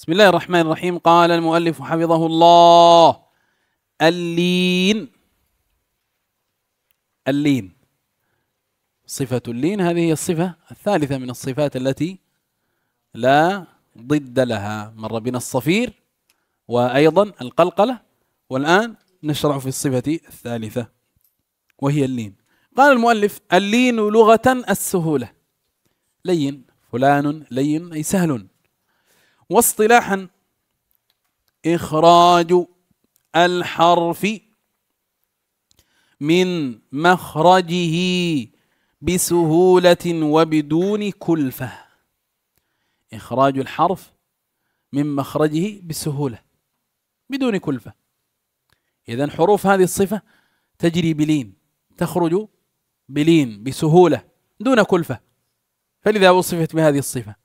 بسم الله الرحمن الرحيم قال المؤلف حفظه الله اللين اللين صفة اللين هذه هي الصفة الثالثة من الصفات التي لا ضد لها مر بنا الصفير وأيضا القلقلة والآن نشرع في الصفة الثالثة وهي اللين قال المؤلف اللين لغة السهولة لين فلان لين أي سهل واصطلاحا إخراج الحرف من مخرجه بسهولة وبدون كلفة إخراج الحرف من مخرجه بسهولة بدون كلفة إذا حروف هذه الصفة تجري بلين تخرج بلين بسهولة دون كلفة فلذا وصفت بهذه الصفة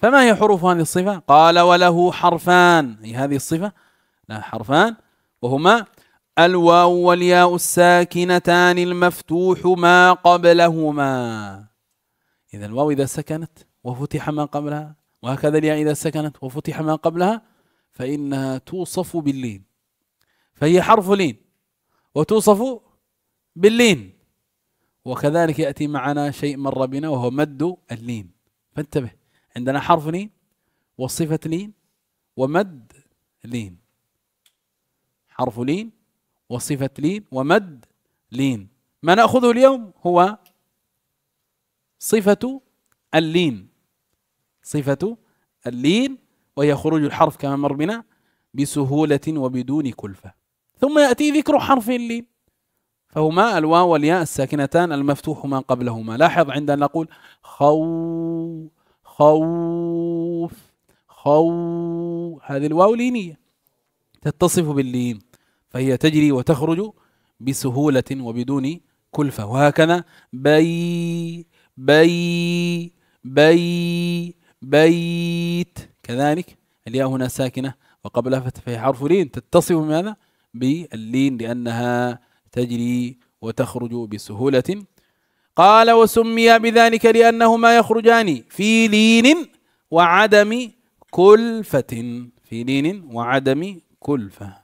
فما هي حروف هذه الصفة قال وله حرفان أي هذه الصفة لها حرفان وهما الواو والياء الساكنتان المفتوح ما قبلهما إذا الواو إذا سكنت وفتح ما قبلها وهكذا الياء إذا سكنت وفتح ما قبلها فإنها توصف باللين فهي حرف لين وتوصف باللين وكذلك يأتي معنا شيء مر بنا وهو مد اللين فانتبه عندنا حرف لين وصفة لين ومد لين حرف لين وصفة لين ومد لين ما نأخذه اليوم هو صفة اللين صفة اللين وهي خروج الحرف كما مر بنا بسهولة وبدون كلفة ثم يأتي ذكر حرف اللين فهما الواو والياء الساكنتان المفتوح ما قبلهما لاحظ عندنا نقول خو خوف خو هذه الواو لينية تتصف باللين فهي تجري وتخرج بسهولة وبدون كلفة وهكذا بي بي بي بيت كذلك الياء هنا ساكنة وقبلها فتح فهي حرف لين تتصف بماذا؟ باللين لأنها تجري وتخرج بسهولة قال وسمي بذلك لأنهما يخرجان في لين وعدم كلفة في لين وعدم كلفة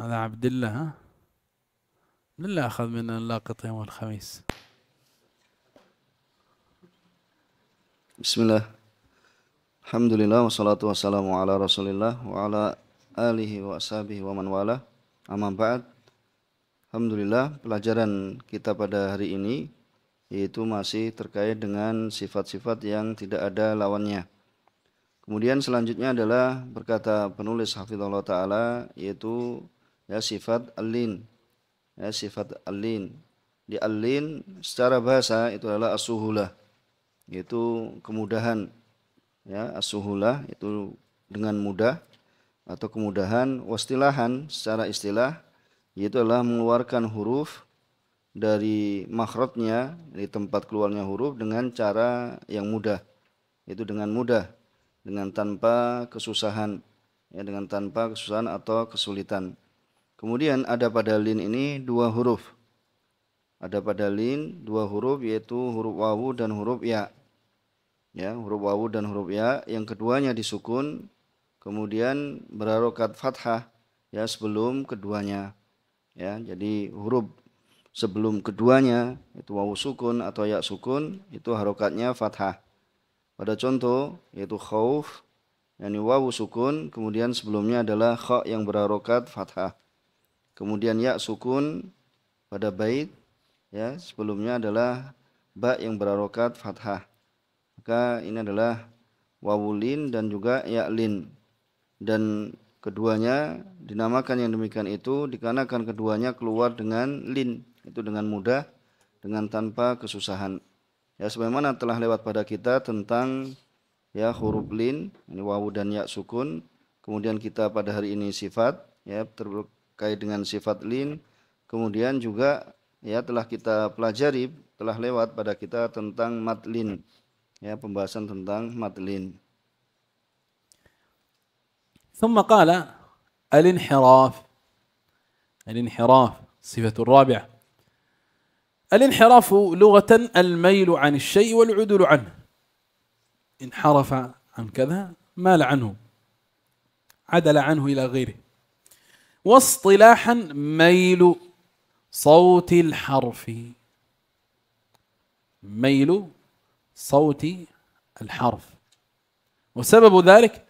هذا عبد الله ها من اللي اخذ منا اللاقط يوم الخميس بسم الله الحمد لله والصلاة والسلام على رسول الله وعلى آله وأصحابه ومن والاه أما بعد الحمد لله pelajaran kita pada hari ini yaitu masih terkait dengan sifat-sifat yang tidak ada lawannya Kemudian selanjutnya adalah berkata penulis Hafidz Allah Ta'ala yaitu ya sifat alin ya sifat alin di alin secara bahasa itu adalah asuhulah yaitu kemudahan ya asuhulah itu dengan mudah atau kemudahan wastilahan secara istilah yaitu adalah mengeluarkan huruf dari makrotnya di tempat keluarnya huruf dengan cara yang mudah itu dengan mudah dengan tanpa kesusahan ya dengan tanpa kesusahan atau kesulitan Kemudian ada pada lin ini dua huruf. Ada pada lin dua huruf yaitu huruf wawu dan huruf ya. Ya, huruf wawu dan huruf ya. Yang keduanya disukun, kemudian berharokat fathah ya sebelum keduanya. Ya, jadi huruf sebelum keduanya itu wawu sukun atau ya sukun itu harokatnya fathah. Pada contoh yaitu khauf, yakni wawu sukun, kemudian sebelumnya adalah kha yang berharokat fathah kemudian ya sukun pada bait ya sebelumnya adalah ba yang berarokat fathah maka ini adalah wawulin dan juga ya lin. dan keduanya dinamakan yang demikian itu dikarenakan keduanya keluar dengan lin itu dengan mudah dengan tanpa kesusahan ya sebagaimana telah lewat pada kita tentang ya huruf lin ini wawu dan ya sukun kemudian kita pada hari ini sifat ya terkait dengan sifat lin. Kemudian juga ya telah kita pelajari, telah lewat pada kita tentang matlin. Ya, pembahasan tentang matlin. ثم قال الانحراف الانحراف صفة الرابعة الانحراف لغة الميل عن الشيء والعدل عنه انحرف عن كذا مال عنه عدل عنه إلى غيره واصطلاحا ميل صوت الحرف ميل صوت الحرف وسبب ذلك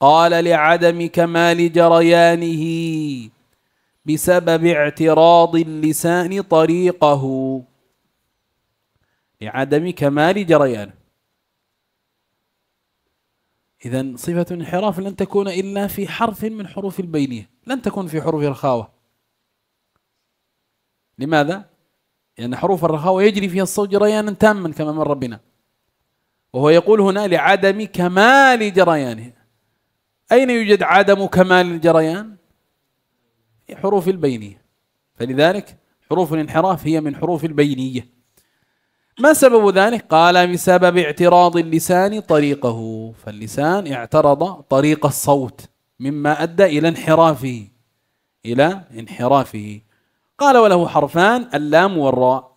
قال لعدم كمال جريانه بسبب اعتراض اللسان طريقه لعدم كمال جريانه إذا صفة الانحراف لن تكون إلا في حرف من حروف البينية لن تكون في حروف الرخاوة لماذا؟ لأن يعني حروف الرخاوة يجري فيها الصوت جريانا تاما كما مر بنا وهو يقول هنا لعدم كمال جريانه أين يوجد عدم كمال الجريان؟ في حروف البينية فلذلك حروف الانحراف هي من حروف البينية ما سبب ذلك قال بسبب اعتراض اللسان طريقه فاللسان اعترض طريق الصوت مما أدى إلى انحرافه إلى انحرافه قال وله حرفان اللام والراء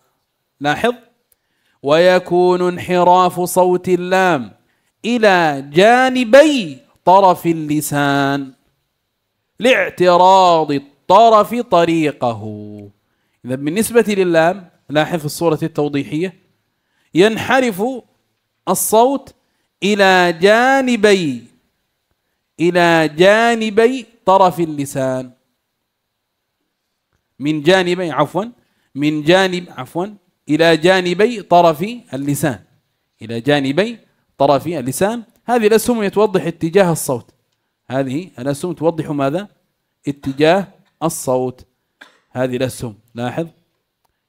لاحظ ويكون انحراف صوت اللام إلى جانبي طرف اللسان لاعتراض الطرف طريقه إذا بالنسبة للام لاحظ في الصورة التوضيحية ينحرف الصوت إلى جانبي إلى جانبي طرف اللسان من جانبي عفوا من جانب عفوا إلى جانبي طرف اللسان إلى جانبي طرف اللسان هذه الأسهم توضح اتجاه الصوت هذه الأسهم توضح ماذا؟ اتجاه الصوت هذه الأسهم لاحظ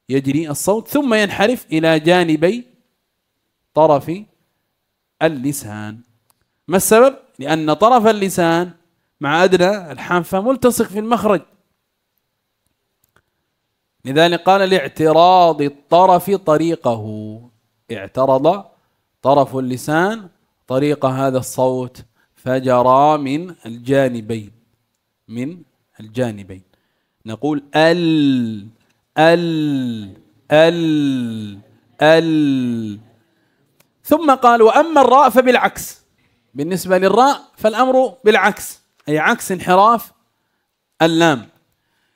يجري الصوت ثم ينحرف إلى جانبي طرف اللسان ما السبب؟ لأن طرف اللسان مع أدنى الحافة ملتصق في المخرج لذلك قال لاعتراض الطرف طريقه اعترض طرف اللسان طريق هذا الصوت فجرى من الجانبين من الجانبين نقول ال ال ال ال, ال ثم قال وأما الراء فبالعكس بالنسبة للراء فالأمر بالعكس أي عكس انحراف اللام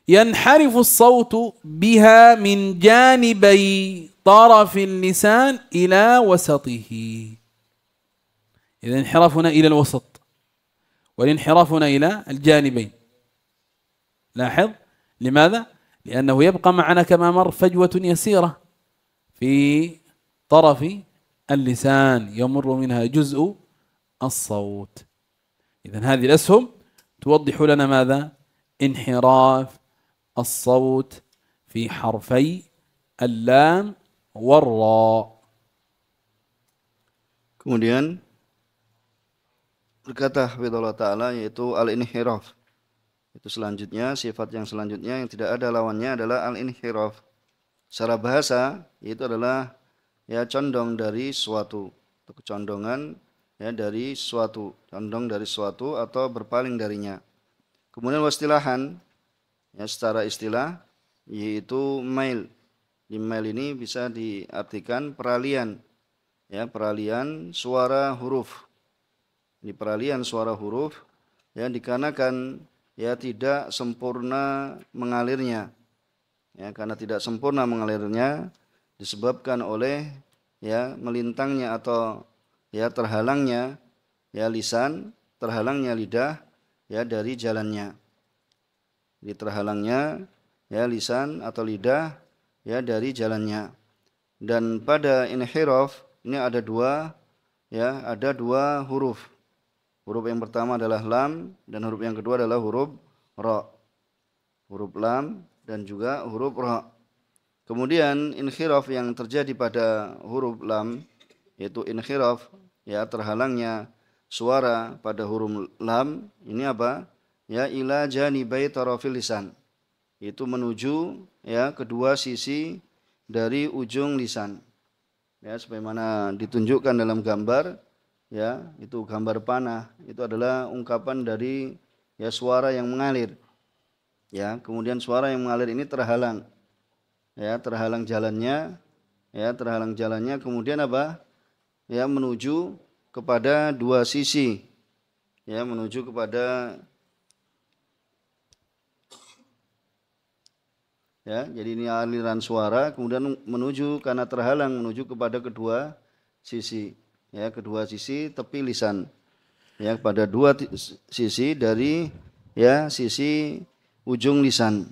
ينحرف الصوت بها من جانبي طرف اللسان إلى وسطه إذا انحرافنا إلى الوسط والانحراف هنا إلى الجانبين لاحظ لماذا؟ لأنه يبقى معنا كما مر فجوة يسيرة في طرف اللسان يمر منها جزء الصوت إذا هذه الأسهم توضح لنا ماذا انحراف الصوت في حرفي اللام والراء Kemudian berkata Hafidullah Ta'ala yaitu al-inhiraf. Itu selanjutnya, sifat yang selanjutnya yang tidak ada lawannya adalah al-inhiraf. Secara bahasa, yaitu adalah ya condong dari suatu kecondongan ya dari suatu condong dari suatu atau berpaling darinya kemudian wastilahan ya secara istilah yaitu mail di mail ini bisa diartikan peralian ya peralian suara huruf di peralian suara huruf ya dikarenakan ya tidak sempurna mengalirnya ya karena tidak sempurna mengalirnya disebabkan oleh ya melintangnya atau ya terhalangnya ya lisan, terhalangnya lidah ya dari jalannya. Di terhalangnya ya lisan atau lidah ya dari jalannya. Dan pada inhiraf ini ada dua ya ada dua huruf. Huruf yang pertama adalah lam dan huruf yang kedua adalah huruf ra. Huruf lam dan juga huruf ra. Kemudian inkhiraf yang terjadi pada huruf lam yaitu inkhiraf ya terhalangnya suara pada huruf lam ini apa? Ya ila janibai tarafil lisan. Itu menuju ya kedua sisi dari ujung lisan. Ya sebagaimana ditunjukkan dalam gambar ya itu gambar panah itu adalah ungkapan dari ya suara yang mengalir. Ya, kemudian suara yang mengalir ini terhalang ya terhalang jalannya ya terhalang jalannya kemudian apa ya menuju kepada dua sisi ya menuju kepada ya jadi ini aliran suara kemudian menuju karena terhalang menuju kepada kedua sisi ya kedua sisi tepi lisan ya pada dua sisi dari ya sisi ujung lisan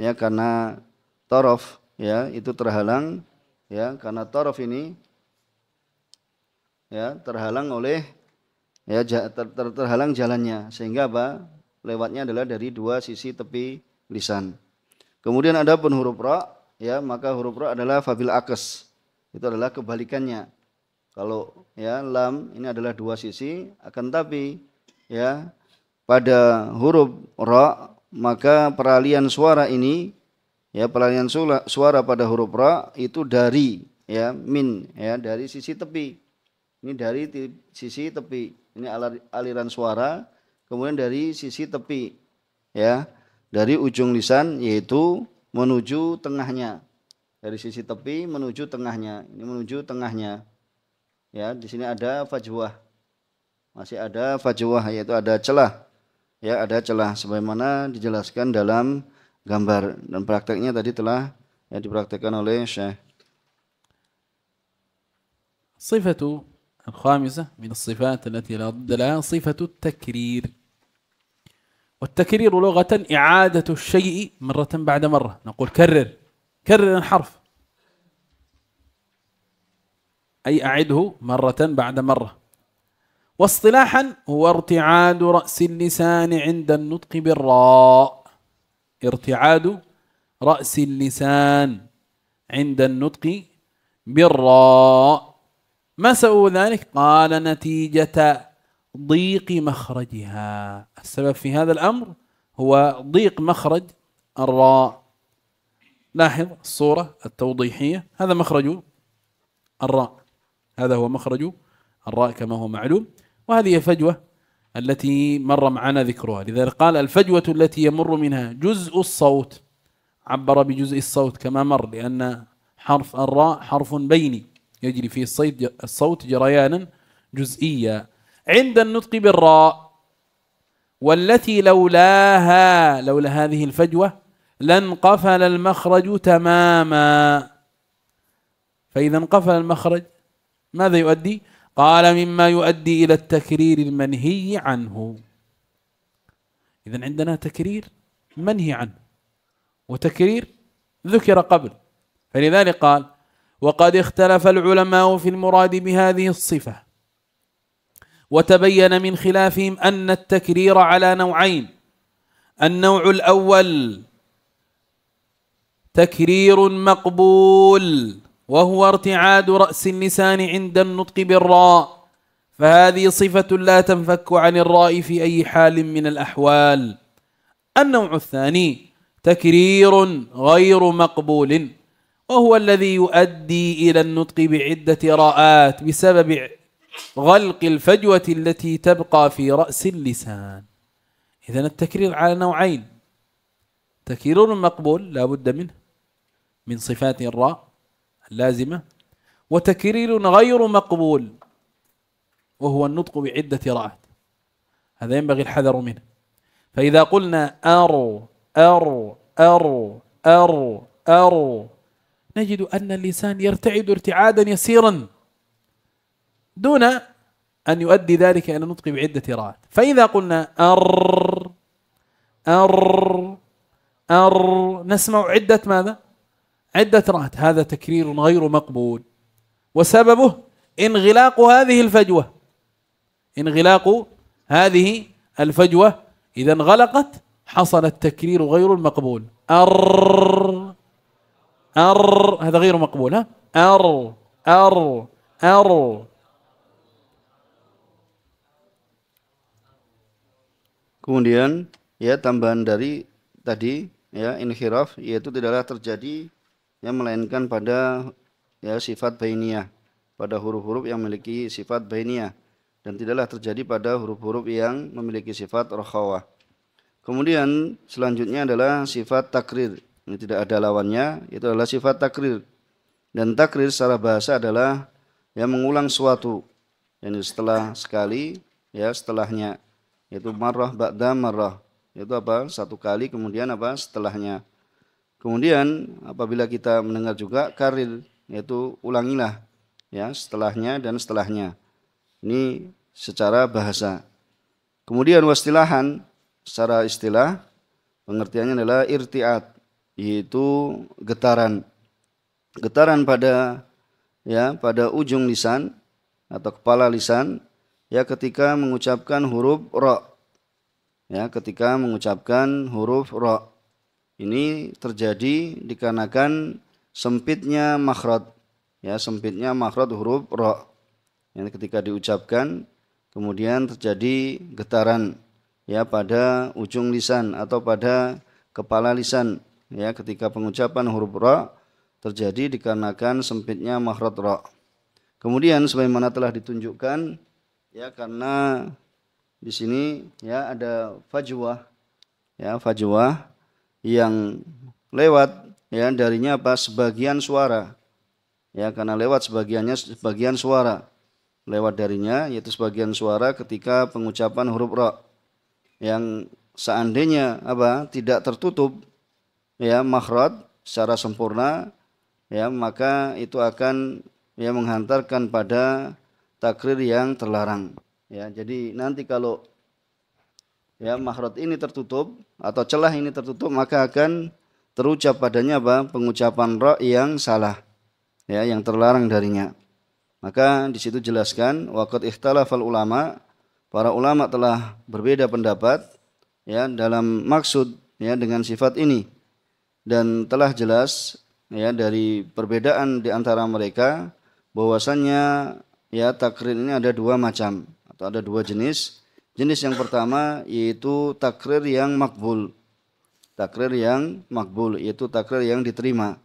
ya karena torof ya itu terhalang ya karena taraf ini ya terhalang oleh ya ter, ter, terhalang jalannya sehingga apa lewatnya adalah dari dua sisi tepi lisan. Kemudian ada pun huruf ra ya maka huruf ra adalah fabil akes itu adalah kebalikannya. Kalau ya lam ini adalah dua sisi akan tapi ya pada huruf ra maka peralihan suara ini ya pelarian suara pada huruf ra itu dari ya min ya dari sisi tepi ini dari sisi tepi ini aliran suara kemudian dari sisi tepi ya dari ujung lisan yaitu menuju tengahnya dari sisi tepi menuju tengahnya ini menuju tengahnya ya di sini ada fajwah masih ada fajwah yaitu ada celah ya ada celah sebagaimana dijelaskan dalam gambar dan prakteknya tadi telah ya, eh, dipraktekkan oleh Syekh. صفة الخامسة من الصفات التي لا ضد لها صفة التكرير والتكرير لغة إعادة الشيء مرة بعد مرة نقول كرر كرر الحرف أي أعده مرة بعد مرة واصطلاحا هو ارتعاد رأس اللسان عند النطق بالراء ارتعاد رأس اللسان عند النطق بالراء ما سبب ذلك قال نتيجة ضيق مخرجها السبب في هذا الأمر هو ضيق مخرج الراء لاحظ الصورة التوضيحية هذا مخرج الراء هذا هو مخرج الراء كما هو معلوم وهذه فجوة التي مر معنا ذكرها لذلك قال الفجوة التي يمر منها جزء الصوت عبر بجزء الصوت كما مر لأن حرف الراء حرف بيني يجري فيه الصيد الصوت جريانا جزئيا عند النطق بالراء والتي لولاها لولا هذه الفجوة لانقفل المخرج تماما فإذا انقفل المخرج ماذا يؤدي قال مما يؤدي إلى التكرير المنهي عنه إذا عندنا تكرير منهي عنه وتكرير ذكر قبل فلذلك قال وقد اختلف العلماء في المراد بهذه الصفة وتبين من خلافهم أن التكرير على نوعين النوع الأول تكرير مقبول وهو ارتعاد رأس اللسان عند النطق بالراء فهذه صفة لا تنفك عن الراء في أي حال من الأحوال النوع الثاني تكرير غير مقبول وهو الذي يؤدي إلى النطق بعدة راءات بسبب غلق الفجوة التي تبقى في رأس اللسان إذا التكرير على نوعين تكرير مقبول لا بد منه من صفات الراء لازمة وتكرير غير مقبول وهو النطق بعدة راءات هذا ينبغي الحذر منه فإذا قلنا أر أر أر أر أر نجد أن اللسان يرتعد ارتعادا يسيرا دون أن يؤدي ذلك إلى النطق بعدة راءات فإذا قلنا أر أر أر نسمع عدة ماذا عدة رات هذا تكرير غير مقبول وسببه انغلاق هذه الفجوة انغلاق هذه الفجوة إذا انغلقت حصل التكرير غير المقبول أر أر هذا غير مقبول ها أر أر أر Kemudian ya tambahan dari tadi ya inhiraf yaitu tidaklah terjadi ya melainkan pada ya sifat bainiyah pada huruf-huruf yang memiliki sifat bainiyah dan tidaklah terjadi pada huruf-huruf yang memiliki sifat rokhawah. Kemudian selanjutnya adalah sifat takrir. Ini tidak ada lawannya, itu adalah sifat takrir. Dan takrir secara bahasa adalah yang mengulang suatu. yani setelah sekali, ya setelahnya. Yaitu marrah ba'da marrah. itu apa? Satu kali kemudian apa? Setelahnya. Kemudian apabila kita mendengar juga karir yaitu ulangilah ya setelahnya dan setelahnya. Ini secara bahasa. Kemudian wastilahan secara istilah pengertiannya adalah irtiat yaitu getaran. Getaran pada ya pada ujung lisan atau kepala lisan ya ketika mengucapkan huruf ro. Ya ketika mengucapkan huruf ro. Ini terjadi dikarenakan sempitnya makhrad Ya, sempitnya makhrad huruf ra. Yang ketika diucapkan kemudian terjadi getaran ya pada ujung lisan atau pada kepala lisan ya ketika pengucapan huruf ra terjadi dikarenakan sempitnya makhrad ra. Kemudian sebagaimana telah ditunjukkan ya karena di sini ya ada fajwa, ya fajwah yang lewat ya darinya apa sebagian suara ya karena lewat sebagiannya sebagian suara lewat darinya yaitu sebagian suara ketika pengucapan huruf ro yang seandainya apa tidak tertutup ya makhraj secara sempurna ya maka itu akan ya menghantarkan pada takrir yang terlarang ya jadi nanti kalau ya mahrot ini tertutup atau celah ini tertutup maka akan terucap padanya apa pengucapan roh yang salah ya yang terlarang darinya maka di situ jelaskan waqad ikhtalafal ulama para ulama telah berbeda pendapat ya dalam maksud ya dengan sifat ini dan telah jelas ya dari perbedaan di antara mereka bahwasannya ya takrir ini ada dua macam atau ada dua jenis Jenis yang pertama yaitu takrir yang makbul. Takrir yang makbul yaitu takrir yang diterima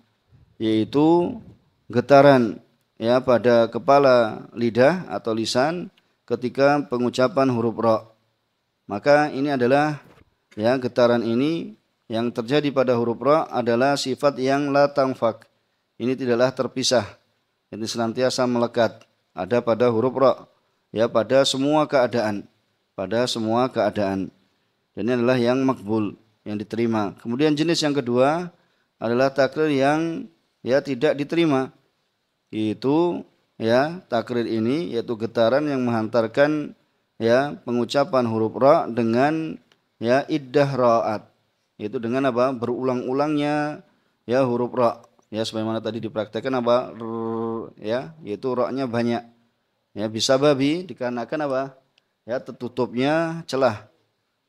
yaitu getaran ya pada kepala lidah atau lisan ketika pengucapan huruf ra. Maka ini adalah ya getaran ini yang terjadi pada huruf ra adalah sifat yang la tangfak. Ini tidaklah terpisah. Ini senantiasa melekat ada pada huruf ra ya pada semua keadaan pada semua keadaan. Dan ini adalah yang makbul, yang diterima. Kemudian jenis yang kedua adalah takrir yang ya tidak diterima. Itu ya takrir ini yaitu getaran yang menghantarkan ya pengucapan huruf ra dengan ya iddah raat. Itu dengan apa? berulang-ulangnya ya huruf ra ya sebagaimana tadi dipraktekkan apa Rrr, ya yaitu roknya banyak ya bisa babi dikarenakan apa ya tertutupnya celah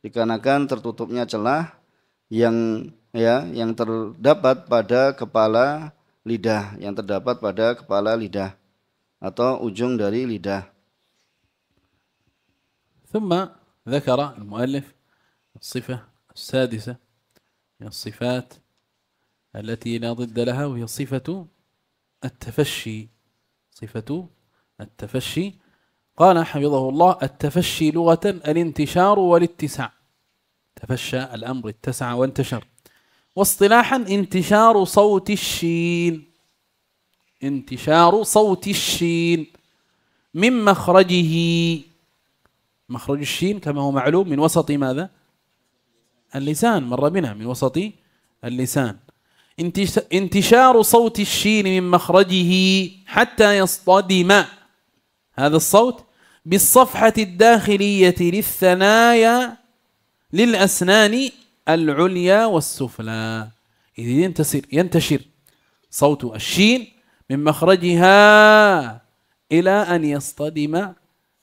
dikarenakan tertutupnya celah yang ya yang terdapat pada kepala lidah yang terdapat pada kepala lidah atau ujung dari lidah. ثم ذكر المؤلف الصفة السادسة من الصفات التي لا ضد لها وهي صفة التفشي صفة التفشي قال حفظه الله التفشي لغة الانتشار والاتساع تفشى الأمر اتسع وانتشر واصطلاحا انتشار صوت الشين انتشار صوت الشين من مخرجه مخرج الشين كما هو معلوم من وسط ماذا اللسان مر بنا من وسط اللسان انتشار صوت الشين من مخرجه حتى يصطدم هذا الصوت بالصفحة الداخلية للثنايا للأسنان العليا والسفلى إذ ينتشر, ينتشر صوت الشين من مخرجها إلى أن يصطدم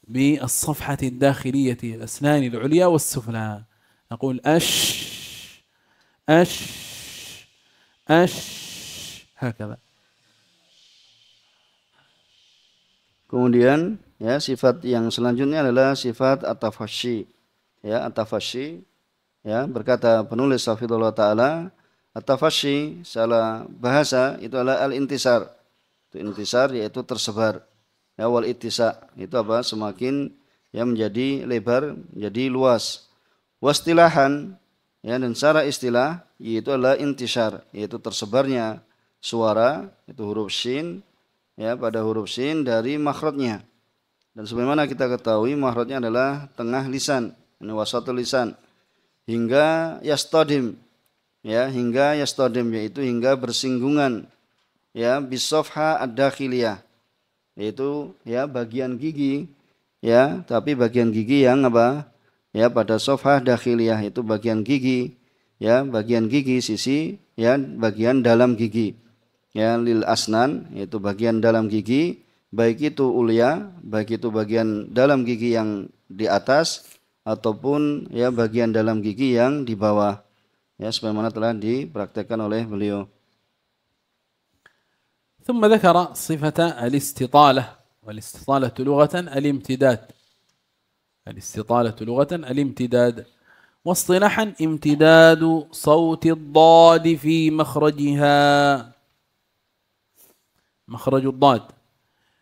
بالصفحة الداخلية للأسنان العليا والسفلى نقول أش أش أش هكذا Kemudian Ya, sifat yang selanjutnya adalah sifat atafashi Ya, atafashi Ya, berkata penulis Safidullah Ta'ala, atafashi salah bahasa itu adalah al-intisar. Itu intisar yaitu tersebar. Ya, wal itisa itu apa? Semakin ya menjadi lebar, menjadi luas. Wastilahan ya dan secara istilah yaitu adalah intisar, yaitu tersebarnya suara itu huruf shin ya pada huruf sin dari makhrajnya dan sebagaimana kita ketahui mahratnya adalah tengah lisan, ini wasatul lisan hingga yastodim ya hingga yastodim yaitu hingga bersinggungan ya bisofha ad-dakhiliyah yaitu ya bagian gigi ya tapi bagian gigi yang apa ya pada sofha dakhiliyah itu bagian gigi ya bagian gigi sisi ya bagian dalam gigi ya lil asnan yaitu bagian dalam gigi baik itu ulia, baik itu bagian dalam gigi yang di atas ataupun ya bagian dalam gigi yang di bawah. Ya sebagaimana telah dipraktekkan oleh beliau. ثم ذكر صفة الاستطالة والاستطالة لغة الامتداد الاستطالة لغة الامتداد واصطلاحا امتداد صوت الضاد في مخرجها مخرج الضاد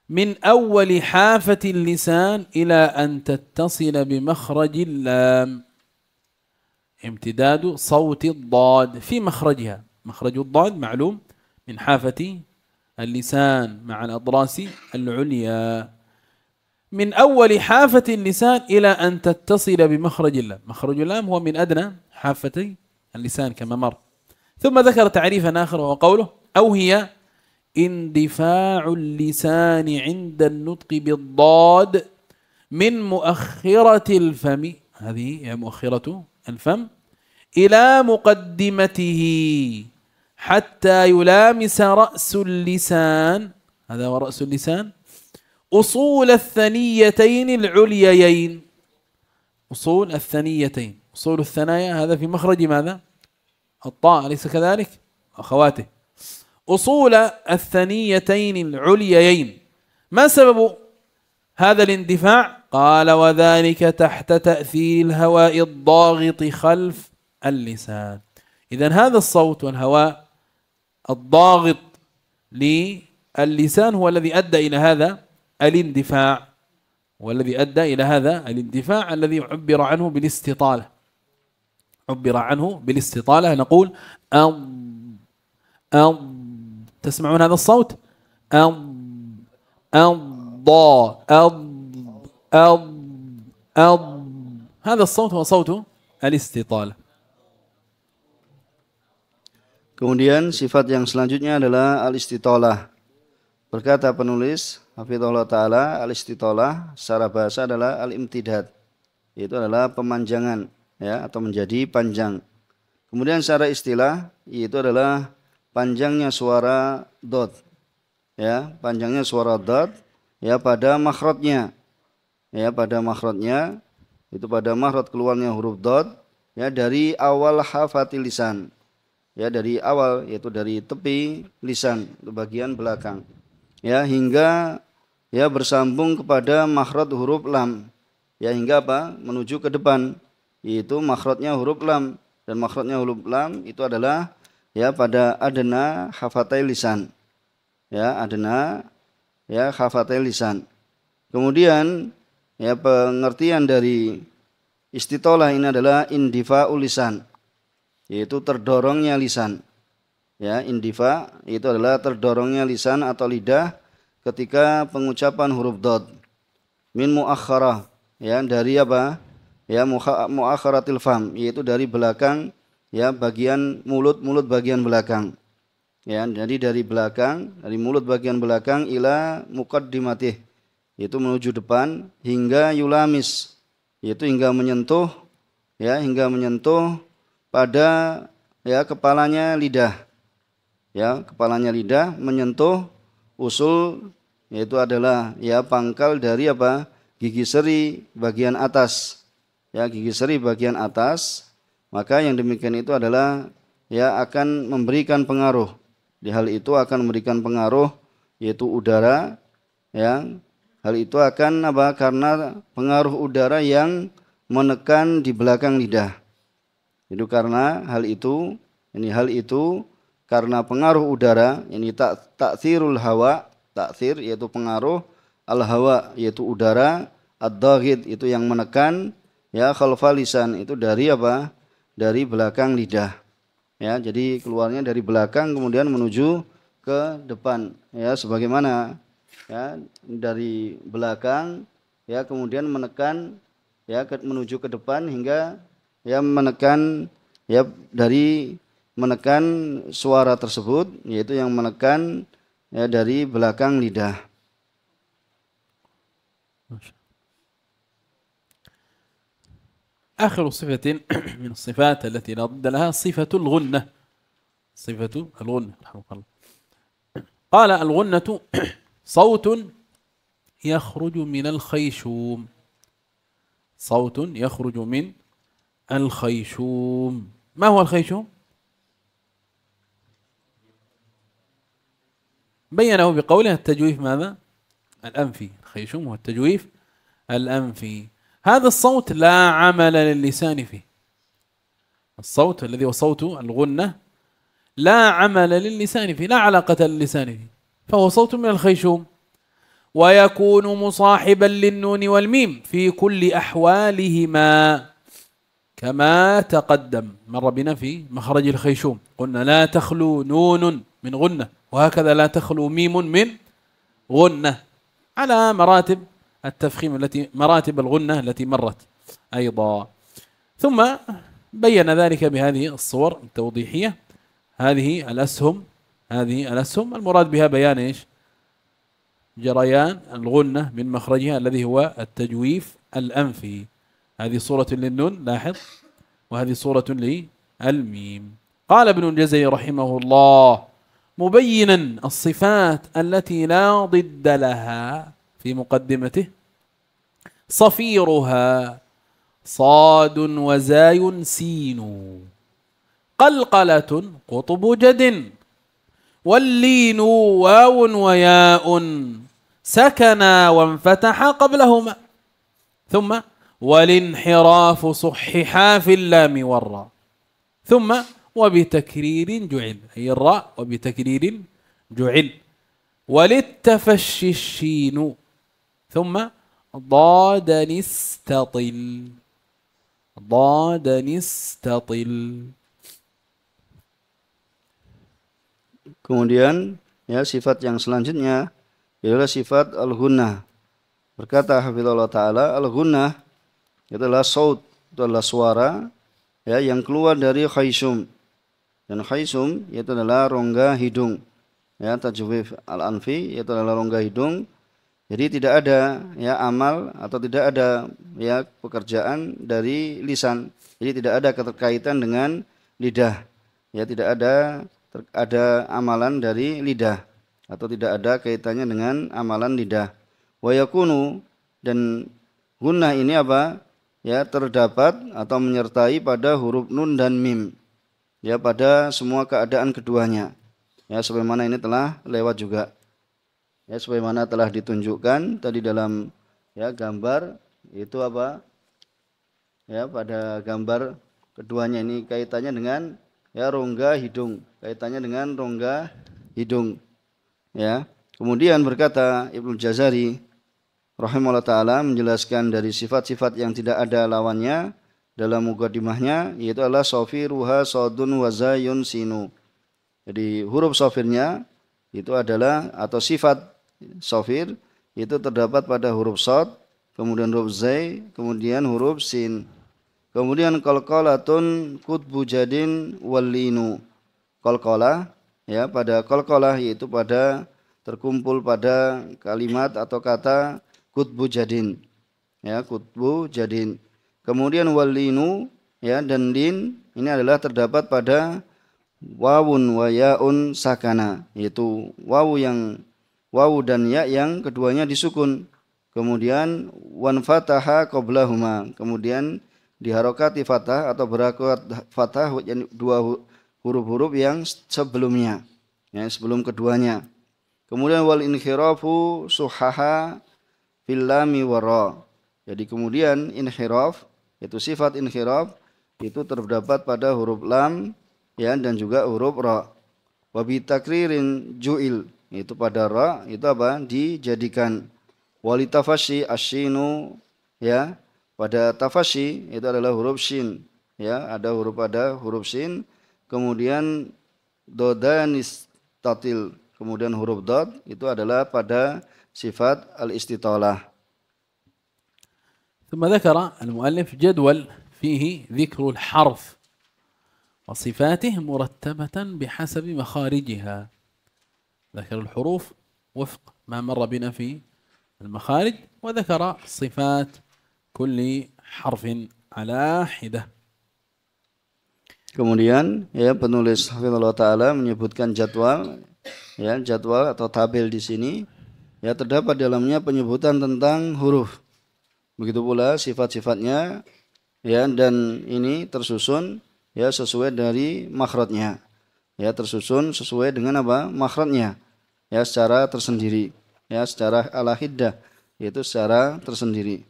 من أول حافة اللسان إلى أن تتصل بمخرج اللام امتداد صوت الضاد في مخرجها مخرج الضاد معلوم من حافة اللسان مع الأضراس العليا من أول حافة اللسان إلى أن تتصل بمخرج اللام مخرج اللام هو من أدنى حافتي اللسان كما مر ثم ذكر تعريفا آخر وهو قوله أو هي اندفاع اللسان عند النطق بالضاد من مؤخرة الفم هذه هي مؤخرة الفم إلى مقدمته حتى يلامس رأس اللسان هذا هو رأس اللسان أصول الثنيتين العليين أصول الثنيتين أصول الثنايا هذا في مخرج ماذا؟ الطاء أليس كذلك؟ أخواته أصول الثنيتين العليين ما سبب هذا الاندفاع قال وذلك تحت تأثير الهواء الضاغط خلف اللسان إذا هذا الصوت والهواء الضاغط للسان هو الذي أدى إلى هذا الاندفاع والذي أدى إلى هذا الاندفاع الذي عبر عنه بالاستطالة عبر عنه بالاستطالة نقول أض أض تسمعون هذا الصوت أض أض هذا الصوت هو صوت الاستطالة Kemudian sifat yang selanjutnya adalah al-istitolah. Berkata penulis Hafizullah Ta'ala al-istitolah secara bahasa adalah al-imtidad. Itu adalah pemanjangan ya atau menjadi panjang. Kemudian secara istilah yaitu adalah panjangnya suara dot ya panjangnya suara dot ya pada makhrajnya ya pada makhrajnya itu pada makhraj keluarnya huruf dot ya dari awal hafati lisan ya dari awal yaitu dari tepi lisan bagian belakang ya hingga ya bersambung kepada makhraj huruf lam ya hingga apa menuju ke depan yaitu makhrajnya huruf lam dan makhrajnya huruf lam itu adalah ya pada adena hafatai lisan. Ya, adena ya hafatai lisan. Kemudian ya pengertian dari istitolah ini adalah indiva ulisan yaitu terdorongnya lisan. Ya, indiva itu adalah terdorongnya lisan atau lidah ketika pengucapan huruf dot min muakhara ya dari apa? Ya muakhara fam yaitu dari belakang ya bagian mulut-mulut bagian belakang. Ya, jadi dari belakang, dari mulut bagian belakang ila muqaddimatih itu menuju depan hingga yulamis yaitu hingga menyentuh ya hingga menyentuh pada ya kepalanya lidah ya kepalanya lidah menyentuh usul yaitu adalah ya pangkal dari apa gigi seri bagian atas ya gigi seri bagian atas maka yang demikian itu adalah ya akan memberikan pengaruh. Di hal itu akan memberikan pengaruh yaitu udara ya hal itu akan apa karena pengaruh udara yang menekan di belakang lidah. Itu karena hal itu ini hal itu karena pengaruh udara ini tak sirul hawa tak taksir yaitu pengaruh al hawa yaitu udara ad itu yang menekan ya kalau lisan itu dari apa dari belakang lidah. Ya, jadi keluarnya dari belakang kemudian menuju ke depan. Ya, sebagaimana ya dari belakang ya kemudian menekan ya ke, menuju ke depan hingga ya menekan ya dari menekan suara tersebut yaitu yang menekan ya dari belakang lidah. Masya. آخر صفة من الصفات التي لا ضد لها صفة الغنة صفة الغنة رحمه الله قال الغنة صوت يخرج من الخيشوم صوت يخرج من الخيشوم ما هو الخيشوم بينه بقوله التجويف ماذا الأنفي الخيشوم هو التجويف الأنفي هذا الصوت لا عمل للسان فيه الصوت الذي هو صوت الغنة لا عمل للسان فيه لا علاقة للسان فيه فهو صوت من الخيشوم ويكون مصاحبا للنون والميم في كل أحوالهما كما تقدم مر بنا في مخرج الخيشوم قلنا لا تخلو نون من غنة وهكذا لا تخلو ميم من غنة على مراتب التفخيم التي مراتب الغنة التي مرت أيضا ثم بين ذلك بهذه الصور التوضيحية هذه الأسهم هذه الأسهم المراد بها بيان إيش جريان الغنة من مخرجها الذي هو التجويف الأنفي هذه صورة للنون لاحظ وهذه صورة للميم قال ابن الجزري رحمه الله مبينا الصفات التي لا ضد لها في مقدمته صفيرها صاد وزاي سين قلقلة قطب جد واللين واو وياء سكنا وانفتح قبلهما ثم والانحراف صححا في اللام والراء ثم وبتكرير جعل أي الراء وبتكرير جعل وللتفشي الشين ثم ضاد نستطل ضاد نستطل Kemudian ya sifat yang selanjutnya adalah sifat al-ghunnah. Berkata Allah Ta'ala, al-ghunnah itu adalah saut, itu adalah suara ya, yang keluar dari khaysum. Dan khaysum itu adalah rongga hidung. Ya, tajwif al-anfi itu adalah rongga hidung jadi tidak ada ya amal atau tidak ada ya pekerjaan dari lisan. Jadi tidak ada keterkaitan dengan lidah. Ya tidak ada ada amalan dari lidah atau tidak ada kaitannya dengan amalan lidah. Wayakunu dan gunnah ini apa? Ya terdapat atau menyertai pada huruf nun dan mim. Ya pada semua keadaan keduanya. Ya sebagaimana ini telah lewat juga ya sebagaimana telah ditunjukkan tadi dalam ya gambar itu apa ya pada gambar keduanya ini kaitannya dengan ya rongga hidung kaitannya dengan rongga hidung ya kemudian berkata Ibnu Jazari rahimahullah taala menjelaskan dari sifat-sifat yang tidak ada lawannya dalam mukadimahnya yaitu adalah Ruha sadun wazayun sinu jadi huruf Sofirnya itu adalah atau sifat sofir itu terdapat pada huruf sod, kemudian huruf zai, kemudian huruf sin. Kemudian kolkolatun kutbu jadin walinu. Kolkola ya pada kolkola yaitu pada terkumpul pada kalimat atau kata kutbu jadin. Ya, kutbu jadin. Kemudian walinu ya dan din ini adalah terdapat pada wawun wayaun sakana yaitu wawu yang wau dan ya yang keduanya disukun. Kemudian wan fataha qablahuma. Kemudian diharokati fatah atau berakat fatah dua huruf-huruf yang sebelumnya. Ya, sebelum keduanya. Kemudian wal inhirafu suhaha filami waro. Jadi kemudian inhiraf itu sifat inhiraf itu terdapat pada huruf lam ya dan juga huruf ra. Wa takririn ju'il itu pada ra itu apa? Dijadikan walitafasi asinu ya. Pada tafasi itu adalah huruf sin ya, ada huruf ada huruf sin kemudian dodanis tatil kemudian huruf dot itu adalah pada sifat al-istitalah. ثم ذكر المؤلف جدول فيه ذكر الحرف وصفاته مرتبة بحسب مخارجها ذكر الحروف وفق ما مر بنا في المخارج وذكر صفات كل حرف على حده Kemudian ya penulis Hafizullah Ta'ala menyebutkan jadwal ya jadwal atau tabel di sini ya terdapat dalamnya penyebutan tentang huruf begitu pula sifat-sifatnya ya dan ini tersusun ya sesuai dari makhrajnya ya tersusun sesuai dengan apa makhrajnya ya secara tersendiri ya secara ala hiddah yaitu secara tersendiri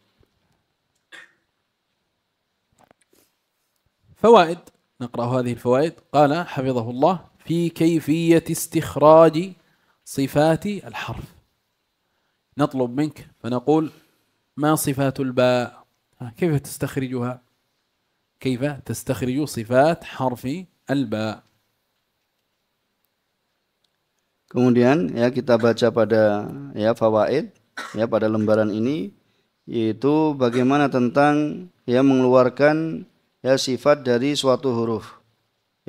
فوائد نقرأ هذه الفوائد قال حفظه الله في كيفية استخراج صفات الحرف نطلب منك فنقول ما صفات الباء كيف تستخرجها كيف تستخرج صفات حرف الباء Kemudian ya kita baca pada ya fawaid ya pada lembaran ini yaitu bagaimana tentang ya mengeluarkan ya sifat dari suatu huruf.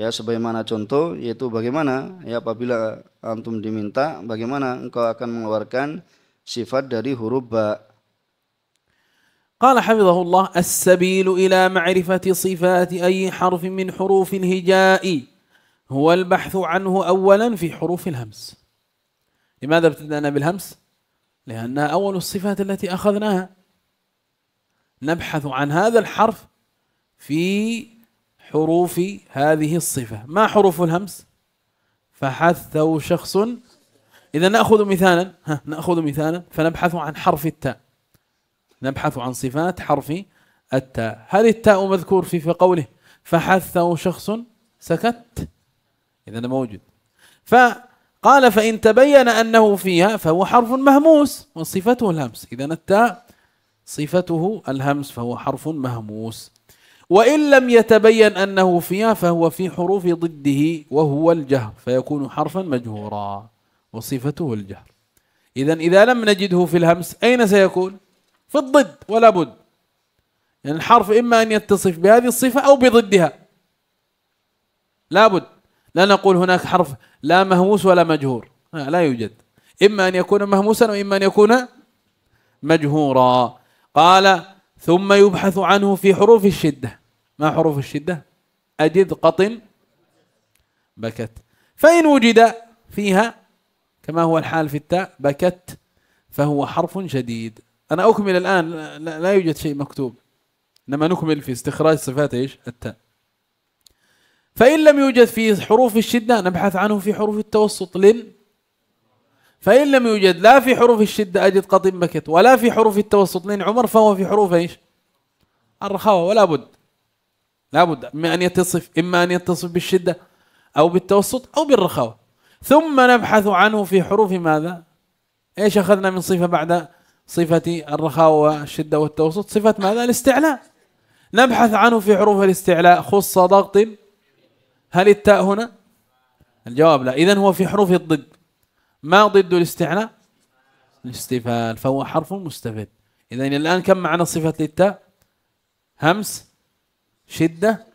Ya sebagaimana contoh yaitu bagaimana ya apabila antum diminta bagaimana engkau akan mengeluarkan sifat dari huruf ba. قال حفظه الله السبيل إلى معرفة صفات أي حرف من حروف الهجاء هو البحث عنه أولا في حروف الهمس لماذا ابتدأنا بالهمس؟ لأنها أول الصفات التي أخذناها نبحث عن هذا الحرف في حروف هذه الصفة ما حروف الهمس؟ فحثه شخص إذا نأخذ مثالا ها نأخذ مثالا فنبحث عن حرف التاء نبحث عن صفات حرف التاء هل التاء مذكور في في قوله فحثه شخص سكت إذا أنا موجود فقال فإن تبين أنه فيها فهو حرف مهموس وصفته الهمس إذا التاء صفته الهمس فهو حرف مهموس وإن لم يتبين أنه فيها فهو في حروف ضده وهو الجهر فيكون حرفا مجهورا وصفته الجهر إذا إذا لم نجده في الهمس أين سيكون؟ في الضد ولا بد يعني الحرف إما أن يتصف بهذه الصفة أو بضدها لا بد لا نقول هناك حرف لا مهموس ولا مجهور لا يوجد إما أن يكون مهموسا وإما أن يكون مجهورا قال ثم يبحث عنه في حروف الشدة ما حروف الشدة أجد قطن بكت فإن وجد فيها كما هو الحال في التاء بكت فهو حرف شديد أنا أكمل الآن لا يوجد شيء مكتوب إنما نكمل في استخراج صفات إيش التاء فإن لم يوجد في حروف الشدة نبحث عنه في حروف التوسط لن فإن لم يوجد لا في حروف الشدة أجد قطب مكت ولا في حروف التوسط لن عمر فهو في حروف إيش الرخاوة ولا بد لا بد إما أن يتصف إما أن يتصف بالشدة أو بالتوسط أو بالرخاوة ثم نبحث عنه في حروف ماذا إيش أخذنا من صفة بعد صفة الرخاوة والشدة والتوسط صفة ماذا الاستعلاء نبحث عنه في حروف الاستعلاء خص ضغط هل التاء هنا الجواب لا إذا هو في حروف الضد ما ضد الاستعلاء الاستفال فهو حرف مستفد إذا الآن كم معنى صفة للتاء همس شدة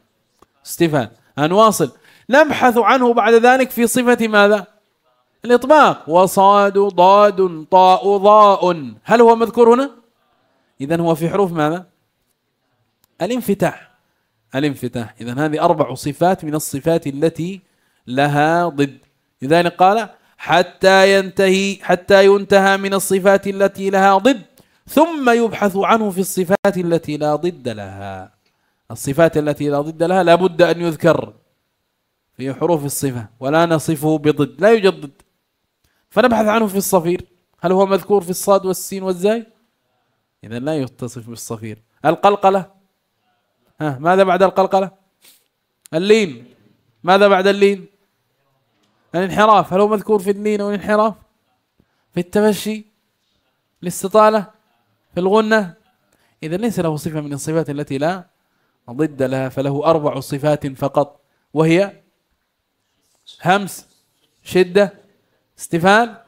استفال هنواصل نبحث عنه بعد ذلك في صفة ماذا الإطباق وصاد ضاد طاء ضاء هل هو مذكور هنا إذا هو في حروف ماذا الانفتاح الانفتاح إذا هذه أربع صفات من الصفات التي لها ضد لذلك قال حتى ينتهي حتى ينتهى من الصفات التي لها ضد ثم يبحث عنه في الصفات التي لا ضد لها الصفات التي لا ضد لها لابد أن يذكر في حروف الصفة ولا نصفه بضد لا يوجد ضد فنبحث عنه في الصفير هل هو مذكور في الصاد والسين والزاي إذا لا يتصف بالصفير القلقلة ها ماذا بعد القلقلة اللين ماذا بعد اللين الانحراف هل هو مذكور في اللين والانحراف في التمشي الاستطالة في الغنة إذا ليس له صفة من الصفات التي لا ضد لها فله أربع صفات فقط وهي همس شدة استفال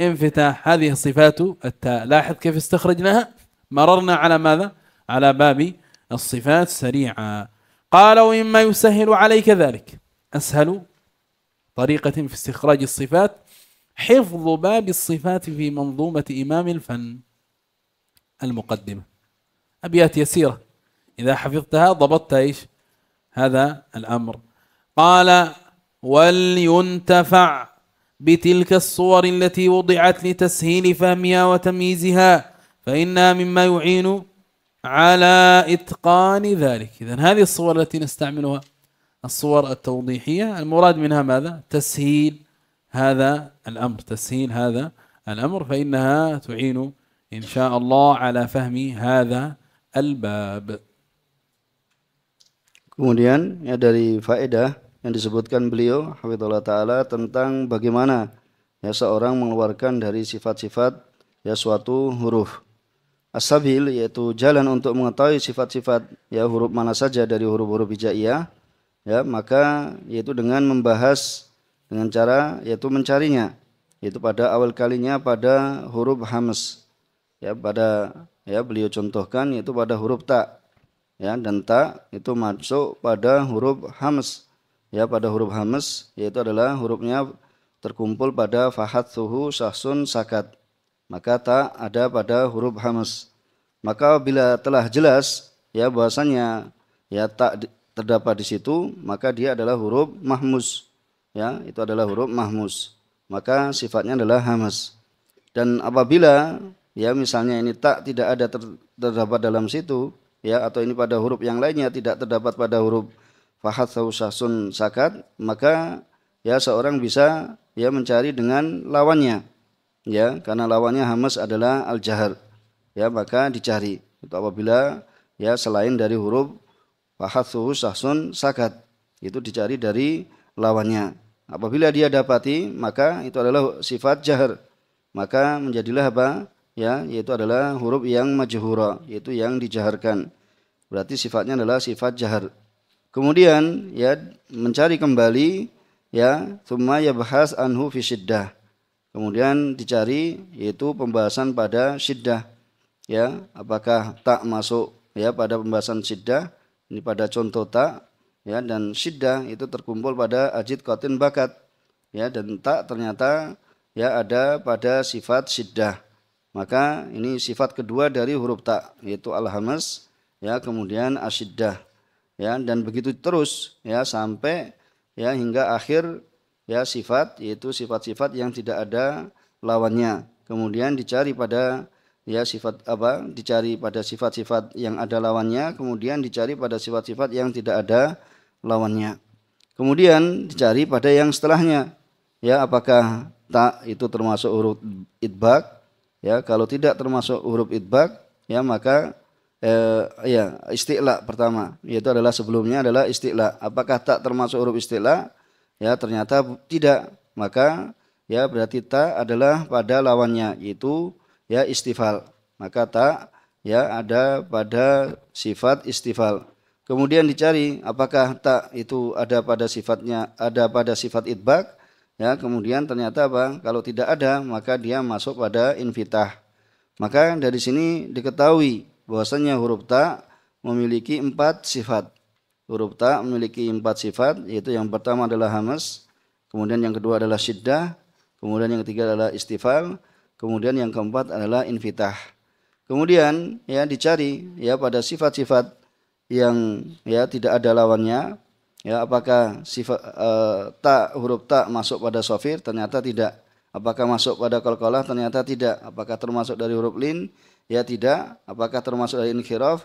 انفتاح هذه الصفات التاء لاحظ كيف استخرجناها مررنا على ماذا على باب الصفات سريعا قال وإما يسهل عليك ذلك أسهل طريقة في استخراج الصفات حفظ باب الصفات في منظومة إمام الفن المقدمة أبيات يسيرة إذا حفظتها ضبطت إيش هذا الأمر قال ولينتفع بتلك الصور التي وضعت لتسهيل فهمها وتمييزها فإنها مما يعين على إتقان ذلك إذا هذه الصور التي نستعملها الصور التوضيحية المراد منها ماذا تسهيل هذا الأمر تسهيل هذا الأمر فإنها تعين إن شاء الله على فهم هذا الباب Kemudian ya dari faedah yang disebutkan beliau Hafizullah Ta'ala tentang bagaimana ya seorang mengeluarkan dari sifat-sifat ya suatu huruf. as yaitu jalan untuk mengetahui sifat-sifat ya huruf mana saja dari huruf-huruf hijaiyah ya maka yaitu dengan membahas dengan cara yaitu mencarinya yaitu pada awal kalinya pada huruf hamz ya pada ya beliau contohkan yaitu pada huruf ta ya dan ta itu masuk pada huruf hamz ya pada huruf hamz yaitu adalah hurufnya terkumpul pada fahat suhu sahsun sakat maka tak ada pada huruf hamas. Maka bila telah jelas ya bahasanya ya tak terdapat di situ, maka dia adalah huruf mahmus. Ya, itu adalah huruf mahmus. Maka sifatnya adalah hamas. Dan apabila ya misalnya ini tak tidak ada ter, terdapat dalam situ, ya atau ini pada huruf yang lainnya tidak terdapat pada huruf fahat sahasun sakat, maka ya seorang bisa ya mencari dengan lawannya ya karena lawannya hamas adalah al jahar ya maka dicari itu apabila ya selain dari huruf fahathu sahsun sakat itu dicari dari lawannya apabila dia dapati maka itu adalah sifat jahar maka menjadilah apa ya yaitu adalah huruf yang majhura yaitu yang dijaharkan berarti sifatnya adalah sifat jahar kemudian ya mencari kembali ya summa yabhas anhu fi syiddah Kemudian dicari yaitu pembahasan pada syiddah. Ya, apakah tak masuk ya pada pembahasan syiddah ini pada contoh tak ya dan syiddah itu terkumpul pada ajid qatin bakat ya dan tak ternyata ya ada pada sifat syiddah. Maka ini sifat kedua dari huruf tak yaitu alhamas ya kemudian asyiddah ya dan begitu terus ya sampai ya hingga akhir ya sifat yaitu sifat-sifat yang tidak ada lawannya. Kemudian dicari pada ya sifat apa? Dicari pada sifat-sifat yang ada lawannya, kemudian dicari pada sifat-sifat yang tidak ada lawannya. Kemudian dicari pada yang setelahnya. Ya, apakah tak itu termasuk huruf idbak? Ya, kalau tidak termasuk huruf idbak, ya maka eh, ya istilah pertama yaitu adalah sebelumnya adalah istilah. Apakah tak termasuk huruf istilah? ya ternyata tidak maka ya berarti ta adalah pada lawannya yaitu ya istifal maka ta ya ada pada sifat istifal kemudian dicari apakah ta itu ada pada sifatnya ada pada sifat idbak ya kemudian ternyata apa kalau tidak ada maka dia masuk pada invitah maka dari sini diketahui bahwasanya huruf ta memiliki empat sifat Huruf ta memiliki empat sifat, yaitu yang pertama adalah hamas, kemudian yang kedua adalah syiddah, kemudian yang ketiga adalah istifal, kemudian yang keempat adalah invitah. Kemudian ya dicari ya pada sifat-sifat yang ya tidak ada lawannya, ya apakah sifat e, ta huruf ta masuk pada sofir ternyata tidak, apakah masuk pada kolkolah ternyata tidak, apakah termasuk dari huruf lin ya tidak, apakah termasuk dari inkhiraf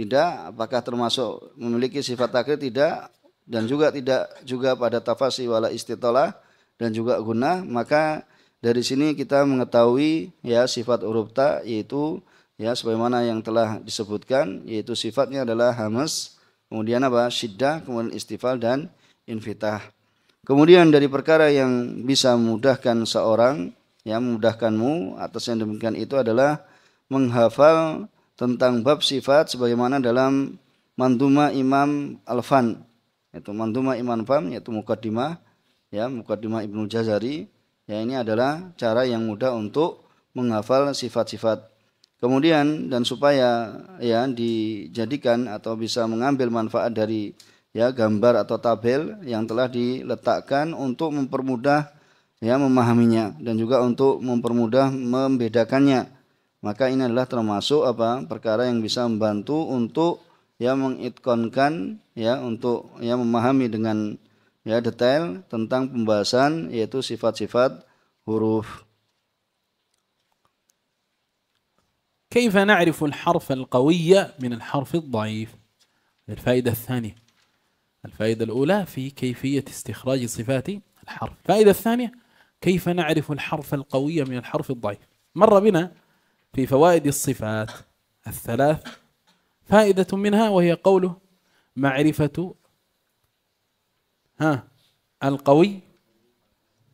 tidak, apakah termasuk memiliki sifat takrir? Tidak, dan juga tidak juga pada tafasi wala istitolah dan juga guna, maka dari sini kita mengetahui ya sifat huruf ta yaitu ya sebagaimana yang telah disebutkan yaitu sifatnya adalah hamas, kemudian apa? syiddah, kemudian istifal dan infitah. Kemudian dari perkara yang bisa memudahkan seorang, yang memudahkanmu atas yang demikian itu adalah menghafal tentang bab sifat sebagaimana dalam manduma Imam Alfan yaitu manduma Imam fam yaitu mukaddimah ya mukaddimah Ibnu Jazari ya ini adalah cara yang mudah untuk menghafal sifat-sifat kemudian dan supaya ya dijadikan atau bisa mengambil manfaat dari ya gambar atau tabel yang telah diletakkan untuk mempermudah ya memahaminya dan juga untuk mempermudah membedakannya maka ini adalah termasuk apa perkara yang bisa membantu untuk ya mengitkonkan ya untuk ya memahami dengan ya detail tentang pembahasan yaitu sifat-sifat huruf. كيف نعرف الحرف القوي من الحرف الضعيف؟ الفائدة الثانية الفائدة الأولى في كيفية استخراج صفات الحرف الفائدة الثانية كيف نعرف الحرف القوي من الحرف الضعيف مر بنا في فوائد الصفات الثلاث فائدة منها وهي قوله معرفة ها القوي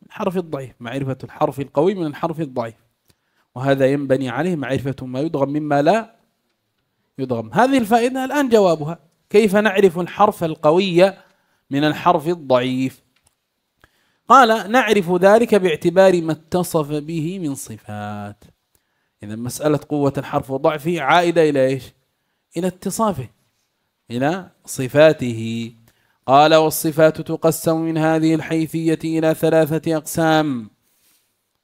من حرف الضعيف معرفة الحرف القوي من الحرف الضعيف وهذا ينبني عليه معرفة ما يدغم مما لا يدغم هذه الفائدة الآن جوابها كيف نعرف الحرف القوي من الحرف الضعيف قال نعرف ذلك باعتبار ما اتصف به من صفات إذا مسألة قوة الحرف وضعفه عائدة إلى إيش إلى اتصافه إلى صفاته قال والصفات تقسم من هذه الحيثية إلى ثلاثة أقسام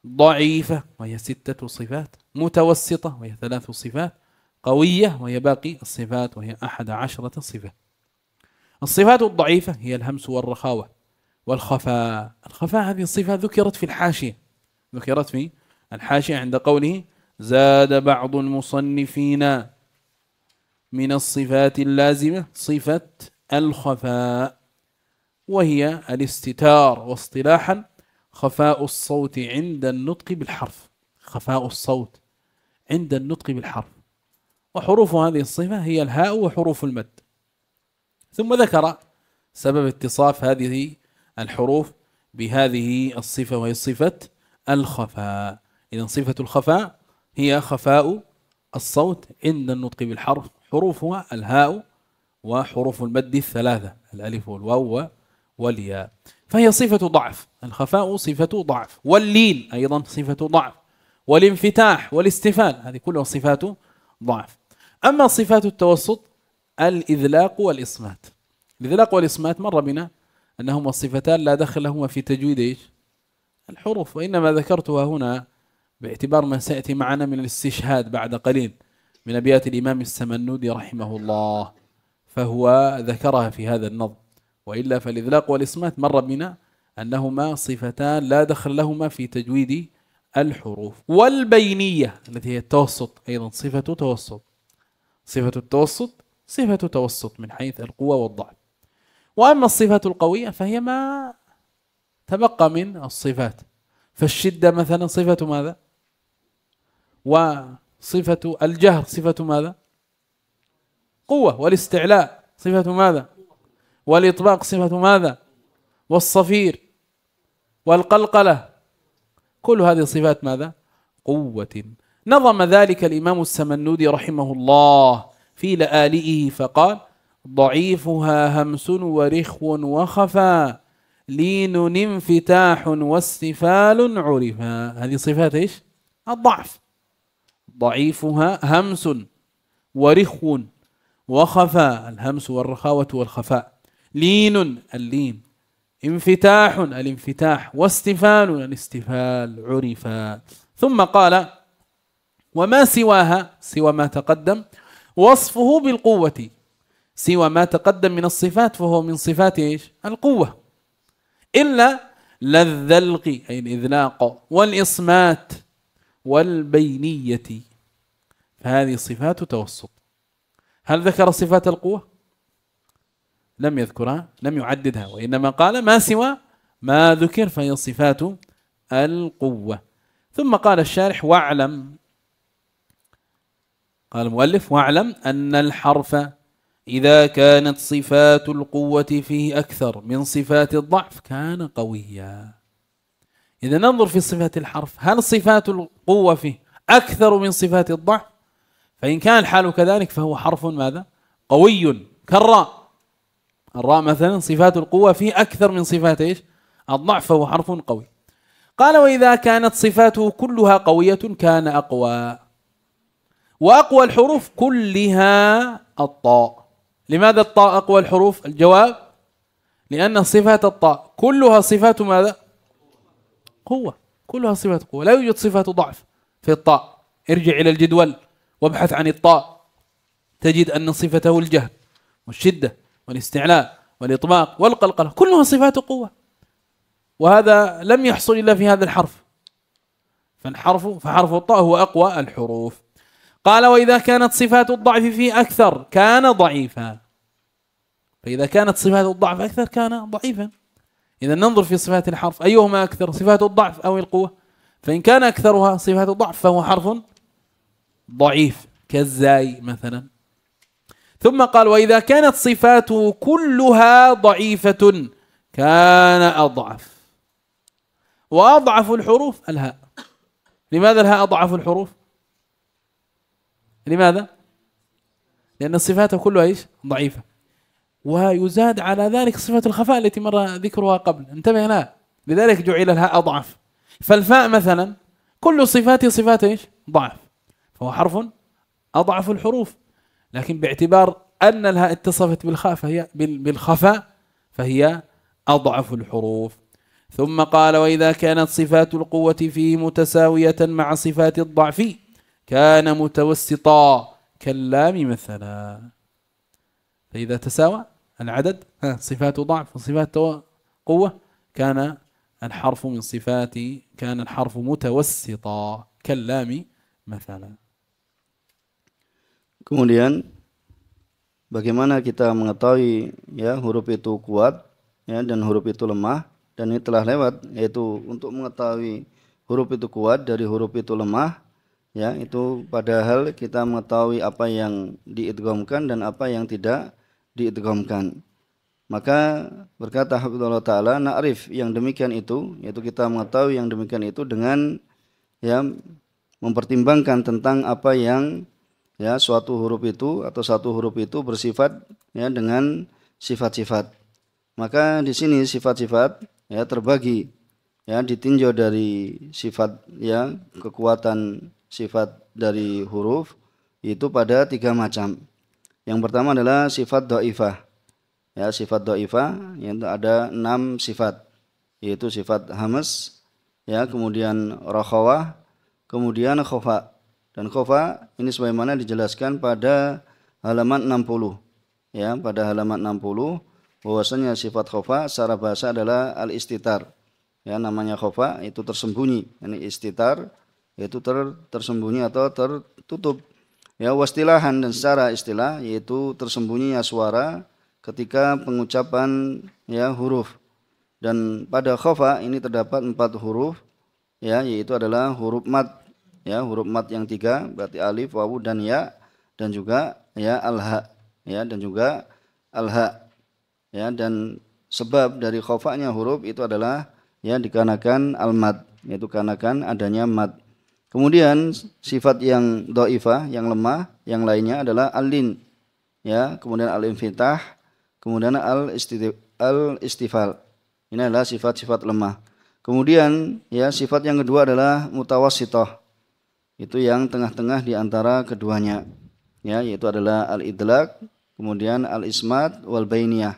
ضعيفة وهي ستة صفات متوسطة وهي ثلاث صفات قوية وهي باقي الصفات وهي أحد عشرة صفة الصفات الضعيفة هي الهمس والرخاوة والخفاء الخفاء هذه الصفة ذكرت في الحاشية ذكرت في الحاشية عند قوله زاد بعض المصنفين من الصفات اللازمة صفة الخفاء وهي الاستتار واصطلاحا خفاء الصوت عند النطق بالحرف خفاء الصوت عند النطق بالحرف وحروف هذه الصفة هي الهاء وحروف المد ثم ذكر سبب اتصاف هذه الحروف بهذه الصفة وهي صفة الخفاء إذا صفة الخفاء هي خفاء الصوت عند النطق بالحرف حروفها الهاء وحروف المد الثلاثة الألف والواو والياء فهي صفة ضعف الخفاء صفة ضعف واللين أيضا صفة ضعف والانفتاح والاستفال هذه كلها صفات ضعف أما صفات التوسط الإذلاق والإصمات الإذلاق والإصمات مر بنا أنهما الصفتان لا دخل لهما في تجويد إيش الحروف وإنما ذكرتها هنا باعتبار ما سيأتي معنا من الاستشهاد بعد قليل من أبيات الإمام السمنودي رحمه الله فهو ذكرها في هذا النظم وإلا فالإذلاق والإصمات مر بنا أنهما صفتان لا دخل لهما في تجويد الحروف والبينية التي هي التوسط أيضا صفة توسط صفة التوسط صفة توسط من حيث القوة والضعف وأما الصفة القوية فهي ما تبقى من الصفات فالشدة مثلا صفة ماذا وصفة الجهر صفة ماذا قوة والاستعلاء صفة ماذا والإطباق صفة ماذا والصفير والقلقلة كل هذه صفات ماذا قوة نظم ذلك الإمام السمنودي رحمه الله في لآلئه فقال ضعيفها همس ورخو وخفا لين انفتاح واستفال عرفا هذه صفات ايش الضعف ضعيفها همس ورخو وخفاء الهمس والرخاوة والخفاء لين اللين انفتاح الانفتاح واستفال الاستفال عرفا ثم قال وما سواها سوى ما تقدم وصفه بالقوة سوى ما تقدم من الصفات فهو من صفات ايش القوة إلا للذلق أي الإذلاق والإصمات والبينية فهذه صفات توسط هل ذكر صفات القوة لم يذكرها لم يعددها وإنما قال ما سوى ما ذكر فهي صفات القوة ثم قال الشارح واعلم قال المؤلف واعلم أن الحرف إذا كانت صفات القوة فيه أكثر من صفات الضعف كان قويا إذا ننظر في صفة الحرف هل صفات القوة فيه أكثر من صفات الضعف فإن كان الحال كذلك فهو حرف ماذا قوي كالراء الراء مثلا صفات القوة فيه أكثر من صفات إيش الضعف فهو حرف قوي قال وإذا كانت صفاته كلها قوية كان أقوى وأقوى الحروف كلها الطاء لماذا الطاء أقوى الحروف الجواب لأن صفات الطاء كلها صفات ماذا قوة كلها صفات قوة لا يوجد صفة ضعف في الطاء ارجع إلى الجدول وابحث عن الطاء تجد أن صفته الجهل والشدة والاستعلاء والإطماق والقلقلة كلها صفات قوة وهذا لم يحصل إلا في هذا الحرف فالحرف فحرف الطاء هو أقوى الحروف قال وإذا كانت صفات الضعف فيه أكثر كان ضعيفا فإذا كانت صفات الضعف أكثر كان ضعيفا إذا ننظر في صفات الحرف أيهما أكثر صفات الضعف أو القوة فإن كان أكثرها صفات الضعف فهو حرف ضعيف كالزاي مثلا ثم قال وإذا كانت صفاته كلها ضعيفة كان أضعف وأضعف الحروف الهاء لماذا الهاء أضعف الحروف لماذا لأن الصفات كلها إيش ضعيفة ويزاد على ذلك صفة الخفاء التي مر ذكرها قبل انتبه لها لذلك جعل الهاء أضعف فالفاء مثلا كل صفاته صفات ايش؟ ضعف فهو حرف أضعف الحروف لكن باعتبار أن الهاء اتصفت بالخاء فهي بالخفاء فهي أضعف الحروف ثم قال وإذا كانت صفات القوة فيه متساوية مع صفات الضعف كان متوسطا كاللام مثلا فإذا تساوى العدد صفات ضعف وصفات قوة كان الحرف من صفاتي كان الحرف متوسطا كاللام مثلا Kemudian bagaimana kita mengetahui ya huruf itu kuat ya dan huruf itu lemah dan ini telah lewat yaitu untuk mengetahui huruf itu kuat dari huruf itu lemah ya itu padahal kita mengetahui apa yang diidgomkan dan apa yang tidak diidghamkan. Maka berkata Habibullah Ta'ala, na'rif yang demikian itu, yaitu kita mengetahui yang demikian itu dengan ya mempertimbangkan tentang apa yang ya suatu huruf itu atau satu huruf itu bersifat ya dengan sifat-sifat. Maka di sini sifat-sifat ya terbagi ya ditinjau dari sifat ya kekuatan sifat dari huruf itu pada tiga macam yang pertama adalah sifat do'ifah. Ya, sifat do'ifah, yaitu ada enam sifat. Yaitu sifat hamas, ya, kemudian rokhawah, kemudian khofa. Dan khofa ini sebagaimana dijelaskan pada halaman 60. Ya, pada halaman 60 bahwasanya sifat khofa secara bahasa adalah al-istitar. Ya, namanya khofa itu tersembunyi. Ini istitar yaitu ter, tersembunyi atau tertutup Ya wastilahan dan secara istilah yaitu tersembunyinya suara ketika pengucapan ya huruf. Dan pada khofa ini terdapat empat huruf ya yaitu adalah huruf mat ya huruf mat yang tiga berarti alif wawu dan ya dan juga ya alha ya dan juga alha ya dan sebab dari khofanya huruf itu adalah ya dikarenakan almat yaitu karenakan adanya mat Kemudian sifat yang doifah, yang lemah, yang lainnya adalah alin, ya, kemudian al infitah, kemudian al al istifal. Ini adalah sifat-sifat lemah. Kemudian ya sifat yang kedua adalah mutawasitoh. Itu yang tengah-tengah di antara keduanya. Ya, yaitu adalah al idlak, kemudian al ismat wal bainiyah.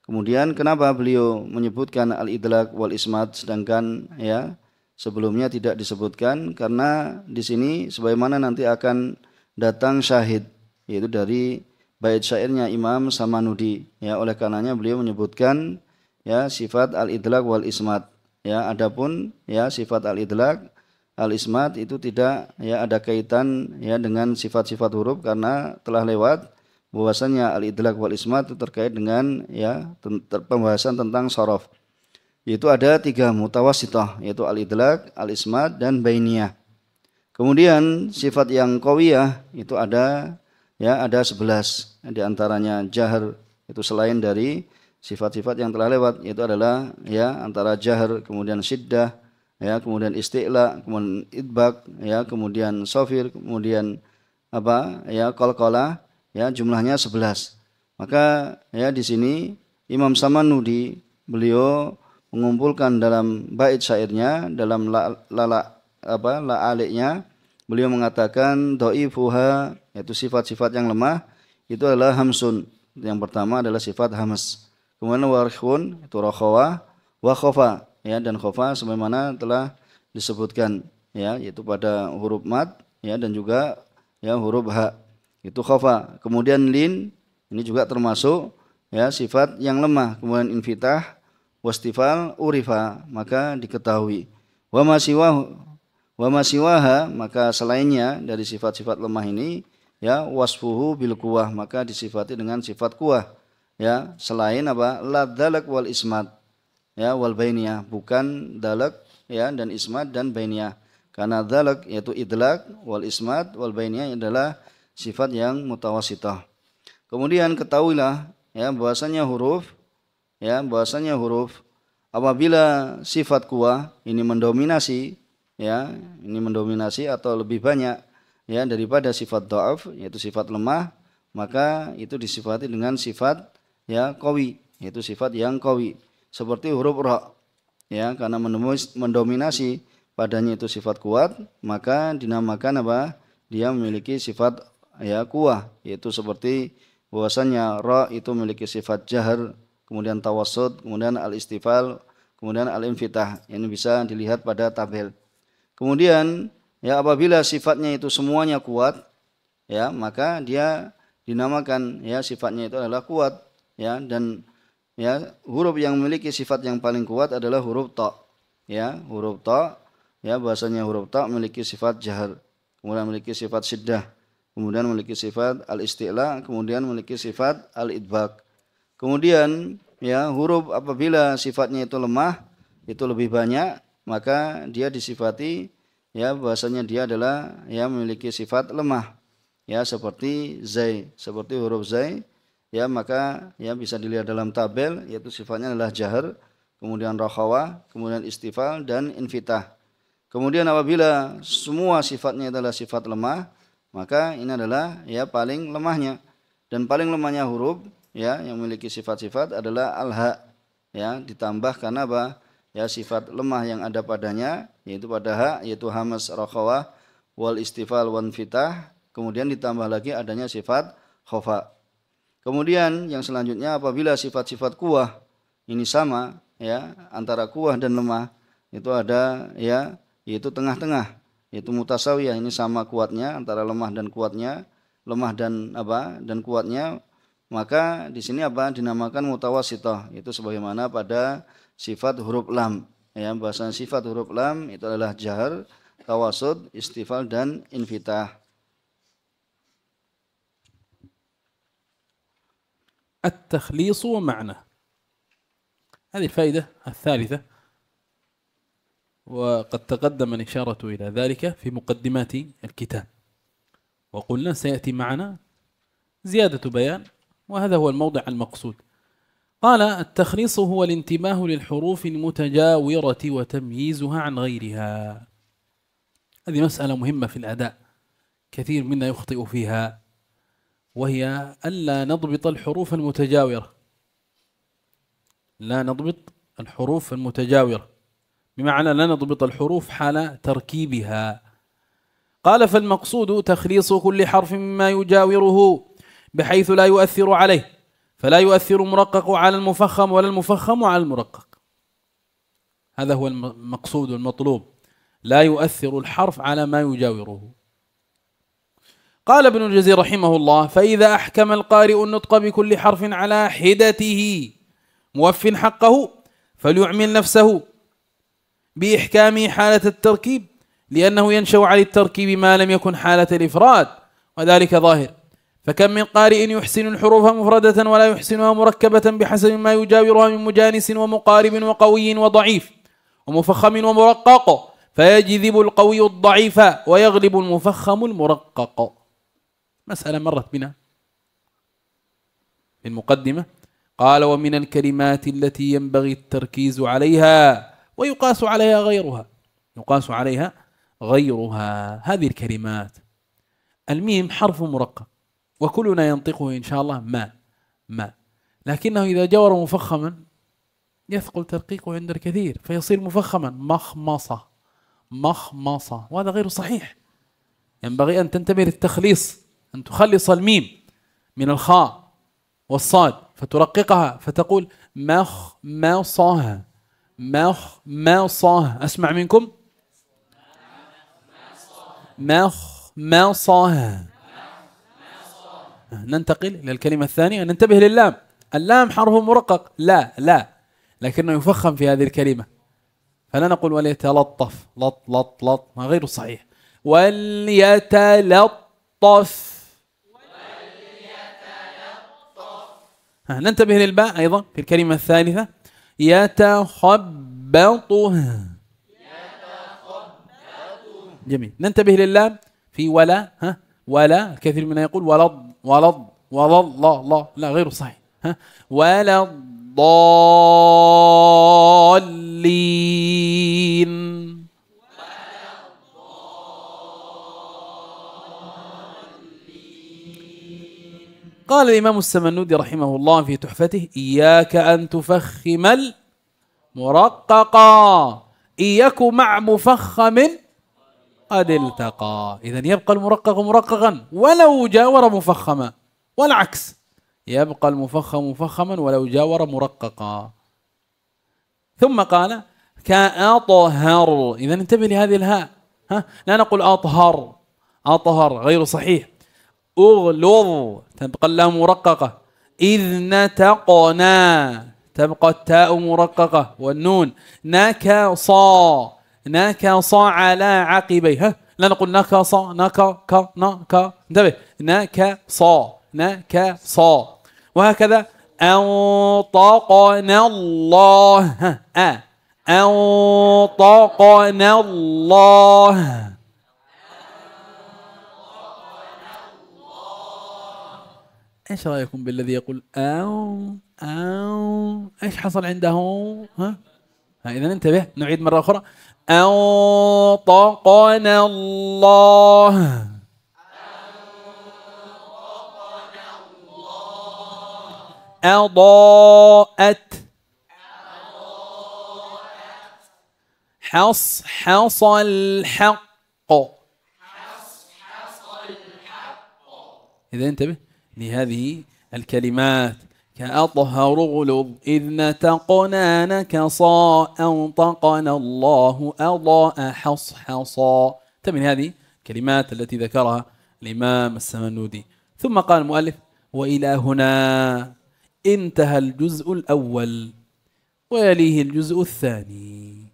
Kemudian kenapa beliau menyebutkan al idlak wal ismat sedangkan ya sebelumnya tidak disebutkan karena di sini sebagaimana nanti akan datang syahid yaitu dari bait syairnya Imam Samanudi ya oleh karenanya beliau menyebutkan ya sifat al-idlak wal ismat ya adapun ya sifat al-idlak al-ismat itu tidak ya ada kaitan ya dengan sifat-sifat huruf karena telah lewat bahwasanya al-idlak wal ismat itu terkait dengan ya ter pembahasan tentang sorof yaitu ada tiga mutawasitoh yaitu al-idlak, al-ismat dan bainiyah. Kemudian sifat yang kawiyah itu ada ya ada sebelas diantaranya jahar itu selain dari sifat-sifat yang telah lewat yaitu adalah ya antara jahar kemudian syiddah ya kemudian istiqla kemudian idbak ya kemudian sofir kemudian apa ya kolkola ya jumlahnya sebelas maka ya di sini Imam samanudi beliau mengumpulkan dalam bait syairnya, dalam la, apa la aliknya, beliau mengatakan doifuha yaitu sifat-sifat yang lemah itu adalah hamsun. Yang pertama adalah sifat hamas. Kemudian warkhun itu rakhawa wa khofa ya dan khofa sebagaimana telah disebutkan ya yaitu pada huruf mat ya dan juga ya huruf ha itu khofa. Kemudian lin ini juga termasuk ya sifat yang lemah. Kemudian infitah wastifal urifa maka diketahui wa masiwahu wa masiwaha maka selainnya dari sifat-sifat lemah ini ya wasfuhu bil kuah maka disifati dengan sifat kuah ya selain apa la dalak wal ismat ya wal bainiyah bukan dalak ya dan ismat dan bainiyah karena dalak yaitu idlak wal ismat wal bainiyah adalah sifat yang mutawasitah kemudian ketahuilah ya bahwasanya huruf ya bahwasanya huruf apabila sifat kuah ini mendominasi ya ini mendominasi atau lebih banyak ya daripada sifat doaf yaitu sifat lemah maka itu disifati dengan sifat ya kowi yaitu sifat yang kowi seperti huruf roh ya karena mendominasi padanya itu sifat kuat maka dinamakan apa dia memiliki sifat ya kuah yaitu seperti bahwasanya roh itu memiliki sifat jahar kemudian tawasud, kemudian al-istifal, kemudian al-infitah. Ini bisa dilihat pada tabel. Kemudian ya apabila sifatnya itu semuanya kuat, ya maka dia dinamakan ya sifatnya itu adalah kuat ya dan ya huruf yang memiliki sifat yang paling kuat adalah huruf ta ya huruf ta ya bahasanya huruf ta memiliki sifat jahar kemudian memiliki sifat siddah kemudian memiliki sifat al istila kemudian memiliki sifat al idbak Kemudian ya huruf apabila sifatnya itu lemah itu lebih banyak maka dia disifati ya bahasanya dia adalah ya memiliki sifat lemah ya seperti zai seperti huruf zai ya maka ya bisa dilihat dalam tabel yaitu sifatnya adalah jahar kemudian rakhawa kemudian istifal dan invitah kemudian apabila semua sifatnya adalah sifat lemah maka ini adalah ya paling lemahnya dan paling lemahnya huruf ya yang memiliki sifat-sifat adalah alha, ya ditambah karena apa ya sifat lemah yang ada padanya yaitu pada ha yaitu hamas rokhawah wal istifal wan fitah kemudian ditambah lagi adanya sifat khofa kemudian yang selanjutnya apabila sifat-sifat kuah ini sama ya antara kuah dan lemah itu ada ya yaitu tengah-tengah yaitu mutasawiyah ini sama kuatnya antara lemah dan kuatnya lemah dan apa dan kuatnya maka di sini apa dinamakan mutawasitoh itu sebagaimana pada sifat huruf lam ya bahasa sifat huruf lam itu adalah jahar tawasud istifal dan invitah التخليص ومعنى هذه الفائدة الثالثة وقد تقدم الإشارة إلى ذلك في مقدمات الكتاب وقلنا سيأتي معنا زيادة بيان وهذا هو الموضع المقصود قال التخليص هو الانتباه للحروف المتجاورة وتمييزها عن غيرها هذه مسألة مهمة في الأداء كثير منا يخطئ فيها وهي ألا نضبط الحروف المتجاورة لا نضبط الحروف المتجاورة بمعنى لا نضبط الحروف حال تركيبها قال فالمقصود تخليص كل حرف مما يجاوره بحيث لا يؤثر عليه فلا يؤثر مرقق على المفخم ولا المفخم على المرقق هذا هو المقصود المطلوب لا يؤثر الحرف على ما يجاوره قال ابن الجزير رحمه الله فإذا أحكم القارئ النطق بكل حرف على حدته موف حقه فليعمل نفسه بإحكامه حالة التركيب لأنه ينشأ على التركيب ما لم يكن حالة الإفراد وذلك ظاهر فكم من قارئ يحسن الحروف مفردة ولا يحسنها مركبة بحسب ما يجاورها من مجانس ومقارب وقوي وضعيف ومفخم ومرقق فيجذب القوي الضعيف ويغلب المفخم المرقق مسألة مرت بنا في المقدمة قال ومن الكلمات التي ينبغي التركيز عليها ويقاس عليها غيرها يقاس عليها غيرها هذه الكلمات الميم حرف مرقق وكلنا ينطقه إن شاء الله ما ما لكنه إذا جور مفخما يثقل ترقيقه عند الكثير فيصير مفخما مخمصة مخمصة وهذا غير صحيح ينبغي أن تنتبه للتخليص أن تخلص الميم من الخاء والصاد فترققها فتقول مخ ما صاها مخ ما صاها أسمع منكم مخ ما صاها ننتقل إلى الكلمة الثانية ننتبه للام اللام حرف مرقق لا لا لكنه يفخم في هذه الكلمة فلا نقول وليتلطف لط لط لط ما غير صحيح وليتلطف وليتلطف ننتبه للباء أيضا في الكلمة الثالثة يتخبطه جميل ننتبه للام في ولا ها ولا الكثير منا يقول ولض ولا ولا الله الله لا غير صحيح ها ولا الضالين قال الإمام السمنودي رحمه الله في تحفته إياك أن تفخم المرققا إياك مع مفخم قد التقى إذا يبقى المرقق مرققا ولو جاور مفخما والعكس يبقى المفخم مفخما ولو جاور مرققا ثم قال كأطهر إذا انتبه لهذه الهاء ها لا نقول أطهر أطهر غير صحيح أغلظ تبقى اللام مرققة إذ نتقنا تبقى التاء مرققة والنون نكصا نكص على عقبيه لا نقول نكص نك ك نك انتبه نكص نكص وهكذا أنطقنا الله أ أنطقنا الله ايش رايكم بالذي يقول او او ايش حصل عنده ها, ها اذا انتبه نعيد مره اخرى أنطقنا الله أضاءت حص الحق حصحص الحق إذا انتبه لهذه الكلمات كأطهر غلظ إذ نتقنا نكصا أنطقنا الله أضاء حصحصا تمن هذه الكلمات التي ذكرها الإمام السمنودي ثم قال المؤلف وإلى هنا انتهى الجزء الأول ويليه الجزء الثاني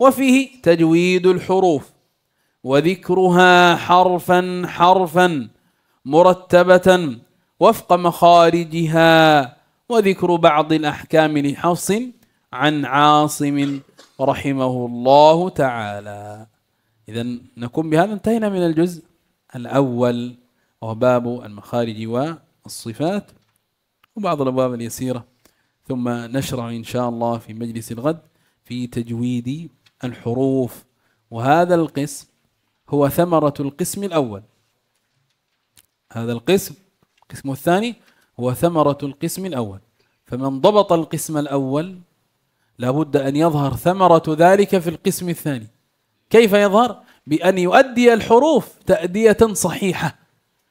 وفيه تجويد الحروف وذكرها حرفا حرفا مرتبة وفق مخارجها وذكر بعض الأحكام لحفص عن عاصم رحمه الله تعالى إذا نكون بهذا انتهينا من الجزء الأول وهو باب المخارج والصفات وبعض الأبواب اليسيرة ثم نشرع إن شاء الله في مجلس الغد في تجويد الحروف وهذا القسم هو ثمرة القسم الأول هذا القسم القسم الثاني هو ثمرة القسم الأول فمن ضبط القسم الأول لابد أن يظهر ثمرة ذلك في القسم الثاني كيف يظهر؟ بأن يؤدي الحروف تأدية صحيحة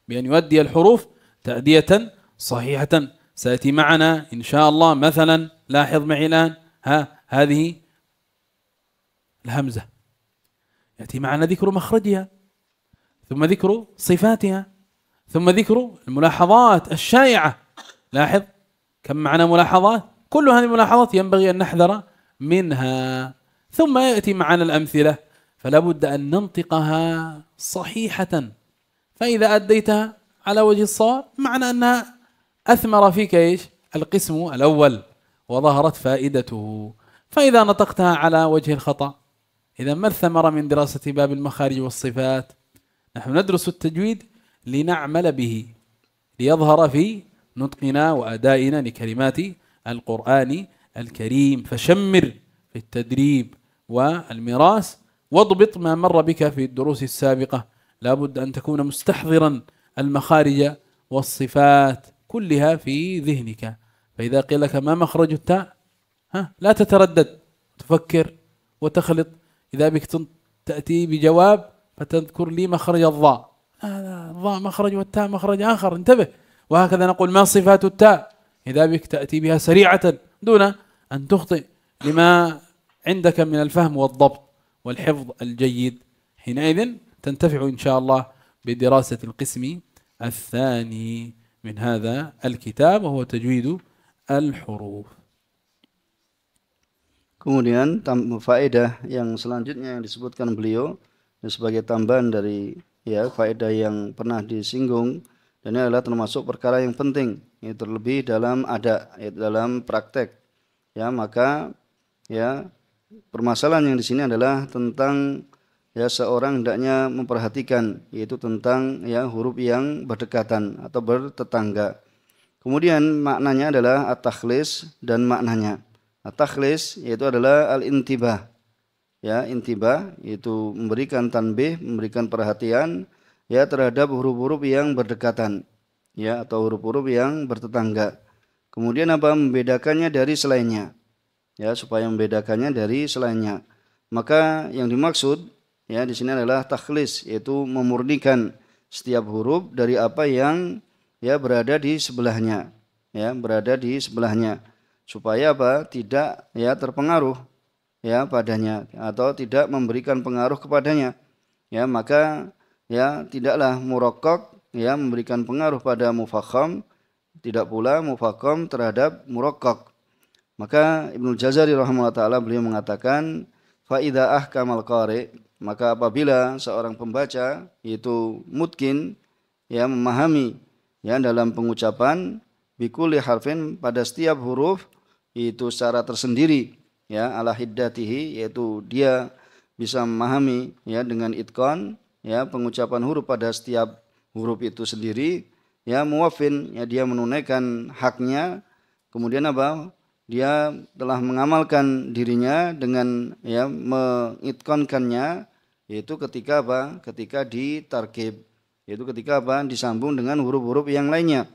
بأن يؤدي الحروف تأدية صحيحة سيأتي معنا إن شاء الله مثلا لاحظ معي الآن ها هذه الهمزة يأتي معنا ذكر مخرجها ثم ذكر صفاتها ثم ذكر الملاحظات الشائعة لاحظ كم معنا ملاحظات كل هذه الملاحظات ينبغي أن نحذر منها ثم يأتي معنا الأمثلة فلا بد أن ننطقها صحيحة فإذا أديتها على وجه الصواب معنى أنها أثمر فيك إيش القسم الأول وظهرت فائدته فإذا نطقتها على وجه الخطأ إذا ما الثمرة من دراسة باب المخارج والصفات نحن ندرس التجويد لنعمل به ليظهر في نطقنا وأدائنا لكلمات القرآن الكريم فشمر في التدريب والمراس واضبط ما مر بك في الدروس السابقة لابد أن تكون مستحضرا المخارج والصفات كلها في ذهنك فإذا قيل لك ما مخرج التاء ها لا تتردد تفكر وتخلط إذا بك تأتي بجواب فتذكر لي مخرج الضاء هذا الضاء مخرج والتاء مخرج آخر انتبه وهكذا نقول ما صفات التاء إذا بك تأتي بها سريعة دون أن تخطئ لما عندك من الفهم والضبط والحفظ الجيد حينئذ تنتفع إن شاء الله بدراسة القسم الثاني من هذا الكتاب وهو تجويد الحروف Kemudian faedah yang selanjutnya yang disebutkan beliau sebagai tambahan dari ya faedah yang pernah disinggung dan ini adalah termasuk perkara yang penting ini terlebih dalam ada yaitu dalam praktek ya maka ya permasalahan yang di sini adalah tentang ya seorang hendaknya memperhatikan yaitu tentang ya huruf yang berdekatan atau bertetangga kemudian maknanya adalah at-takhlis dan maknanya at-takhlis yaitu adalah al-intibah ya intiba itu memberikan tanbih memberikan perhatian ya terhadap huruf-huruf yang berdekatan ya atau huruf-huruf yang bertetangga kemudian apa membedakannya dari selainnya ya supaya membedakannya dari selainnya maka yang dimaksud ya di sini adalah takhlis yaitu memurnikan setiap huruf dari apa yang ya berada di sebelahnya ya berada di sebelahnya supaya apa tidak ya terpengaruh ya padanya atau tidak memberikan pengaruh kepadanya ya maka ya tidaklah murokok ya memberikan pengaruh pada mufakham tidak pula mufakham terhadap murokok maka Ibnu Jazari rahimahullah taala beliau mengatakan faida ahkamal qari maka apabila seorang pembaca itu mungkin ya memahami ya dalam pengucapan bikuli harfin pada setiap huruf itu secara tersendiri ya ala hiddatihi yaitu dia bisa memahami ya dengan itkon ya pengucapan huruf pada setiap huruf itu sendiri ya muwafin ya dia menunaikan haknya kemudian apa dia telah mengamalkan dirinya dengan ya mengitkonkannya yaitu ketika apa ketika ditarkib yaitu ketika apa disambung dengan huruf-huruf yang lainnya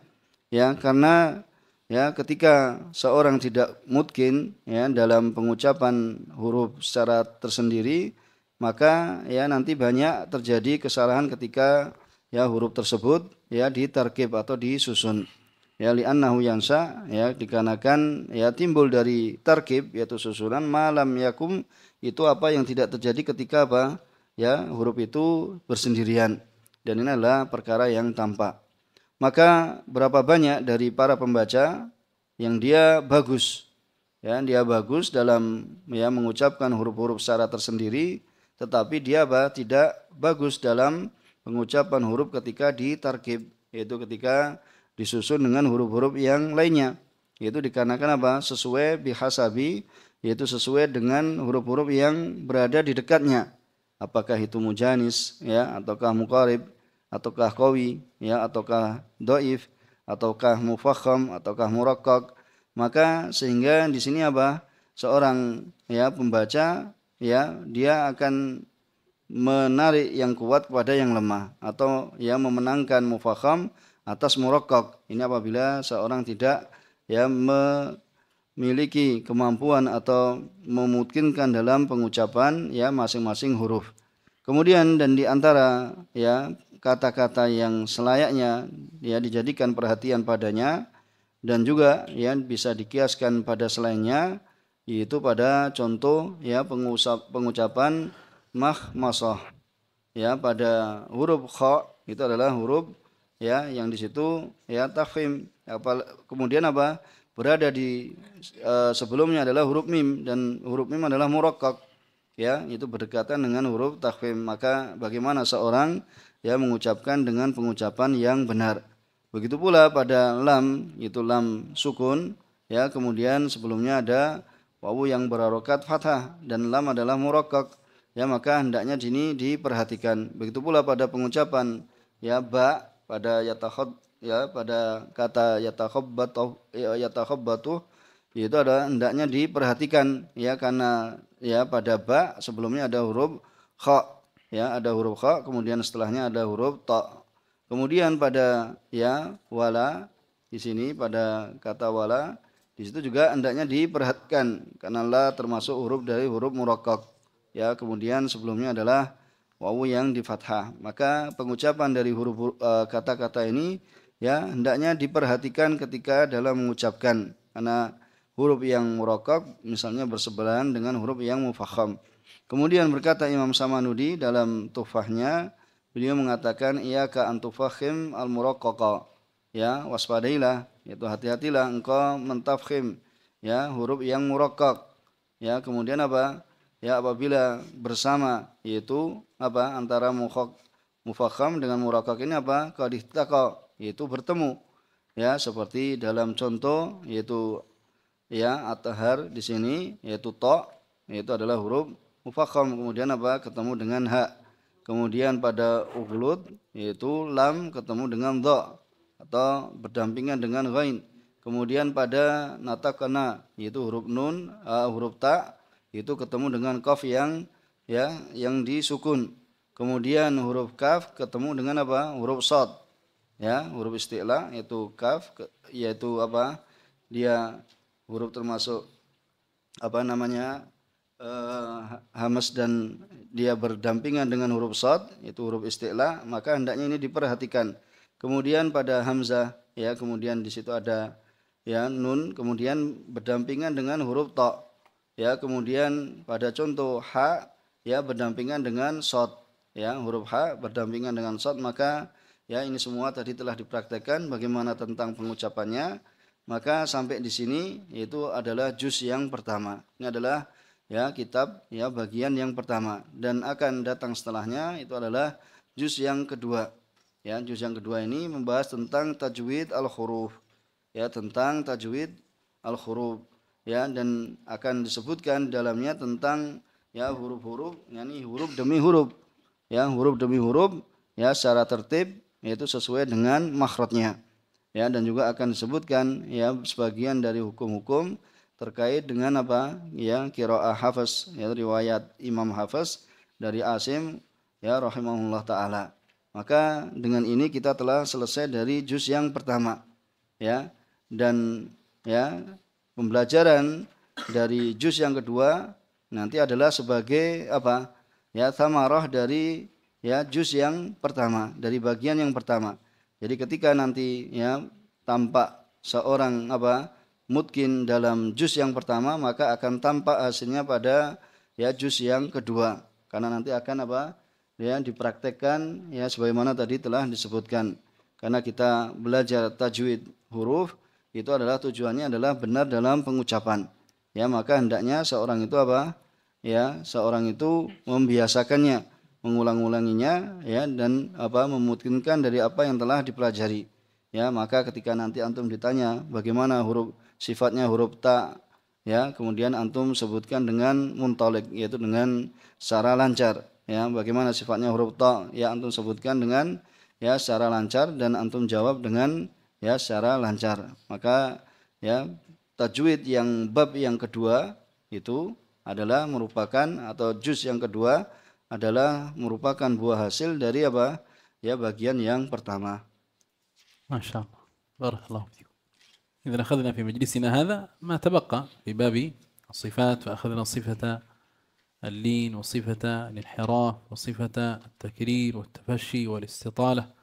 ya karena ya ketika seorang tidak mungkin ya dalam pengucapan huruf secara tersendiri maka ya nanti banyak terjadi kesalahan ketika ya huruf tersebut ya ditarkib atau disusun ya annahu yansa ya dikarenakan ya timbul dari tarkib yaitu susunan malam yakum itu apa yang tidak terjadi ketika apa ya huruf itu bersendirian dan ini adalah perkara yang tampak maka berapa banyak dari para pembaca yang dia bagus ya dia bagus dalam ya mengucapkan huruf-huruf secara tersendiri tetapi dia apa tidak bagus dalam pengucapan huruf ketika ditarkib yaitu ketika disusun dengan huruf-huruf yang lainnya yaitu dikarenakan apa sesuai bihasabi yaitu sesuai dengan huruf-huruf yang berada di dekatnya apakah itu mujanis ya ataukah mukarib ataukah kawi, ya ataukah doif ataukah mufakham ataukah murakkak maka sehingga di sini apa seorang ya pembaca ya dia akan menarik yang kuat kepada yang lemah atau ya memenangkan mufakham atas murakkak ini apabila seorang tidak ya memiliki kemampuan atau memungkinkan dalam pengucapan ya masing-masing huruf kemudian dan di antara ya kata-kata yang selayaknya ya dijadikan perhatian padanya dan juga ya bisa dikiaskan pada selainnya yaitu pada contoh ya pengusap, pengucapan mah masoh ya pada huruf kh itu adalah huruf ya yang di situ ya tafim apa kemudian apa berada di uh, sebelumnya adalah huruf mim dan huruf mim adalah murokok ya itu berdekatan dengan huruf tafim maka bagaimana seorang ya mengucapkan dengan pengucapan yang benar. Begitu pula pada lam itu lam sukun ya kemudian sebelumnya ada wawu yang berarokat fathah dan lam adalah murokok ya maka hendaknya sini diperhatikan. Begitu pula pada pengucapan ya ba pada yatakhod ya pada kata yatakhobbatu batuh ya, itu ada hendaknya diperhatikan ya karena ya pada ba sebelumnya ada huruf khok ya ada huruf kha kemudian setelahnya ada huruf ta. Kemudian pada ya wala di sini pada kata wala di situ juga hendaknya diperhatikan karena la termasuk huruf dari huruf murakkab. Ya, kemudian sebelumnya adalah wawu yang di fathah. Maka pengucapan dari huruf e, kata-kata uh, ini ya hendaknya diperhatikan ketika dalam mengucapkan karena huruf yang murakkab misalnya bersebelahan dengan huruf yang mufakham. Kemudian berkata Imam Samanudi dalam tufahnya, beliau mengatakan ia ka antufahim al muraqqaqa. Ya, waspadailah, yaitu hati-hatilah engkau mentafhim ya huruf yang muraqqaq. Ya, kemudian apa? Ya apabila bersama yaitu apa antara mukhok mufakham dengan muraqqaq ini apa? Qadihtaqa yaitu bertemu. Ya, seperti dalam contoh yaitu ya atahar di sini yaitu to yaitu adalah huruf mufakham kemudian apa ketemu dengan ha kemudian pada uglut yaitu lam ketemu dengan do atau berdampingan dengan ghain kemudian pada nata natakana yaitu huruf nun uh, huruf ta itu ketemu dengan kaf yang ya yang disukun kemudian huruf kaf ketemu dengan apa huruf sod ya huruf istilah yaitu kaf yaitu apa dia huruf termasuk apa namanya Eh, hamas dan dia berdampingan dengan huruf sod, itu huruf istilah. maka hendaknya ini diperhatikan kemudian pada hamzah ya kemudian di situ ada ya nun kemudian berdampingan dengan huruf to, ya kemudian pada contoh h, ya berdampingan dengan sod ya huruf h berdampingan dengan sod maka ya ini semua tadi telah dipraktekkan bagaimana tentang pengucapannya maka sampai di sini itu adalah jus yang pertama ini adalah ya kitab ya bagian yang pertama dan akan datang setelahnya itu adalah juz yang kedua ya juz yang kedua ini membahas tentang tajwid al huruf ya tentang tajwid al huruf ya dan akan disebutkan dalamnya tentang ya huruf-huruf yakni huruf demi huruf ya huruf demi huruf ya secara tertib yaitu sesuai dengan makhrajnya ya dan juga akan disebutkan ya sebagian dari hukum-hukum terkait dengan apa ya kiroah hafes ya riwayat Imam hafes dari Asim ya rahimahullah taala. Maka dengan ini kita telah selesai dari juz yang pertama ya dan ya pembelajaran dari juz yang kedua nanti adalah sebagai apa ya samarah dari ya juz yang pertama dari bagian yang pertama. Jadi ketika nanti ya tampak seorang apa mungkin dalam jus yang pertama maka akan tampak hasilnya pada ya jus yang kedua karena nanti akan apa ya dipraktekkan ya sebagaimana tadi telah disebutkan karena kita belajar tajwid huruf itu adalah tujuannya adalah benar dalam pengucapan ya maka hendaknya seorang itu apa ya seorang itu membiasakannya mengulang-ulanginya ya dan apa memungkinkan dari apa yang telah dipelajari ya maka ketika nanti antum ditanya bagaimana huruf sifatnya huruf ta ya kemudian antum sebutkan dengan muntalik, yaitu dengan secara lancar ya bagaimana sifatnya huruf ta ya antum sebutkan dengan ya secara lancar dan antum jawab dengan ya secara lancar maka ya tajwid yang bab yang kedua itu adalah merupakan atau juz yang kedua adalah merupakan buah hasil dari apa ya bagian yang pertama Masya Allah Barakallahu إذا أخذنا في مجلسنا هذا ما تبقى في باب الصفات فأخذنا صفة اللين وصفة الانحراف وصفة التكرير والتفشي والاستطالة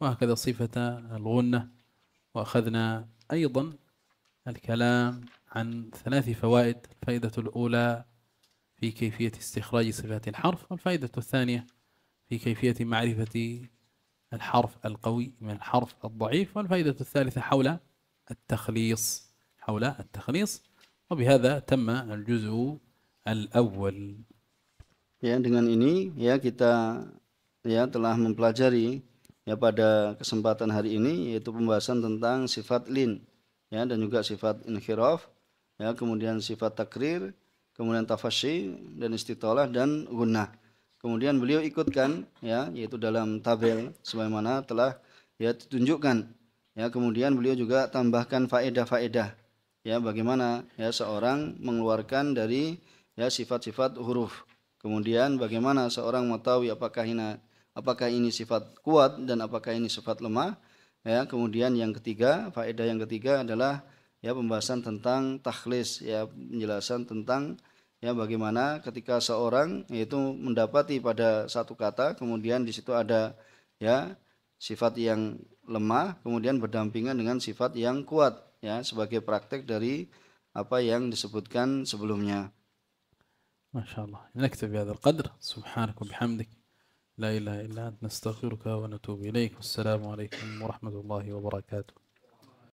وهكذا صفة الغنة وأخذنا أيضا الكلام عن ثلاث فوائد الفائدة الأولى في كيفية استخراج صفات الحرف والفائدة الثانية في كيفية معرفة الحرف القوي من الحرف الضعيف والفائدة الثالثة حول التخليص حول التخليص وبهذا تم الجزء الأول ya dengan ini ya kita ya telah mempelajari ya pada kesempatan hari ini yaitu pembahasan tentang sifat lin ya dan juga sifat inkhiraf ya kemudian sifat takrir kemudian tafasyi dan istitolah dan gunnah kemudian beliau ikutkan ya yaitu dalam tabel sebagaimana telah ya ditunjukkan Ya, kemudian beliau juga tambahkan faedah-faedah ya bagaimana ya seorang mengeluarkan dari ya sifat-sifat huruf. Kemudian bagaimana seorang mengetahui apakah ini apakah ini sifat kuat dan apakah ini sifat lemah. Ya, kemudian yang ketiga, faedah yang ketiga adalah ya pembahasan tentang takhlis ya penjelasan tentang ya bagaimana ketika seorang yaitu mendapati pada satu kata kemudian di situ ada ya sifat yang lemah kemudian berdampingan dengan sifat yang kuat ya sebagai praktek dari apa yang disebutkan sebelumnya. masyaAllah. Allah. Naktabi hadal qadr. Subhanakum bihamdik. La ilaha illa nastaghfiruka wa natubu ilaik. Wassalamualaikum warahmatullahi wabarakatuh.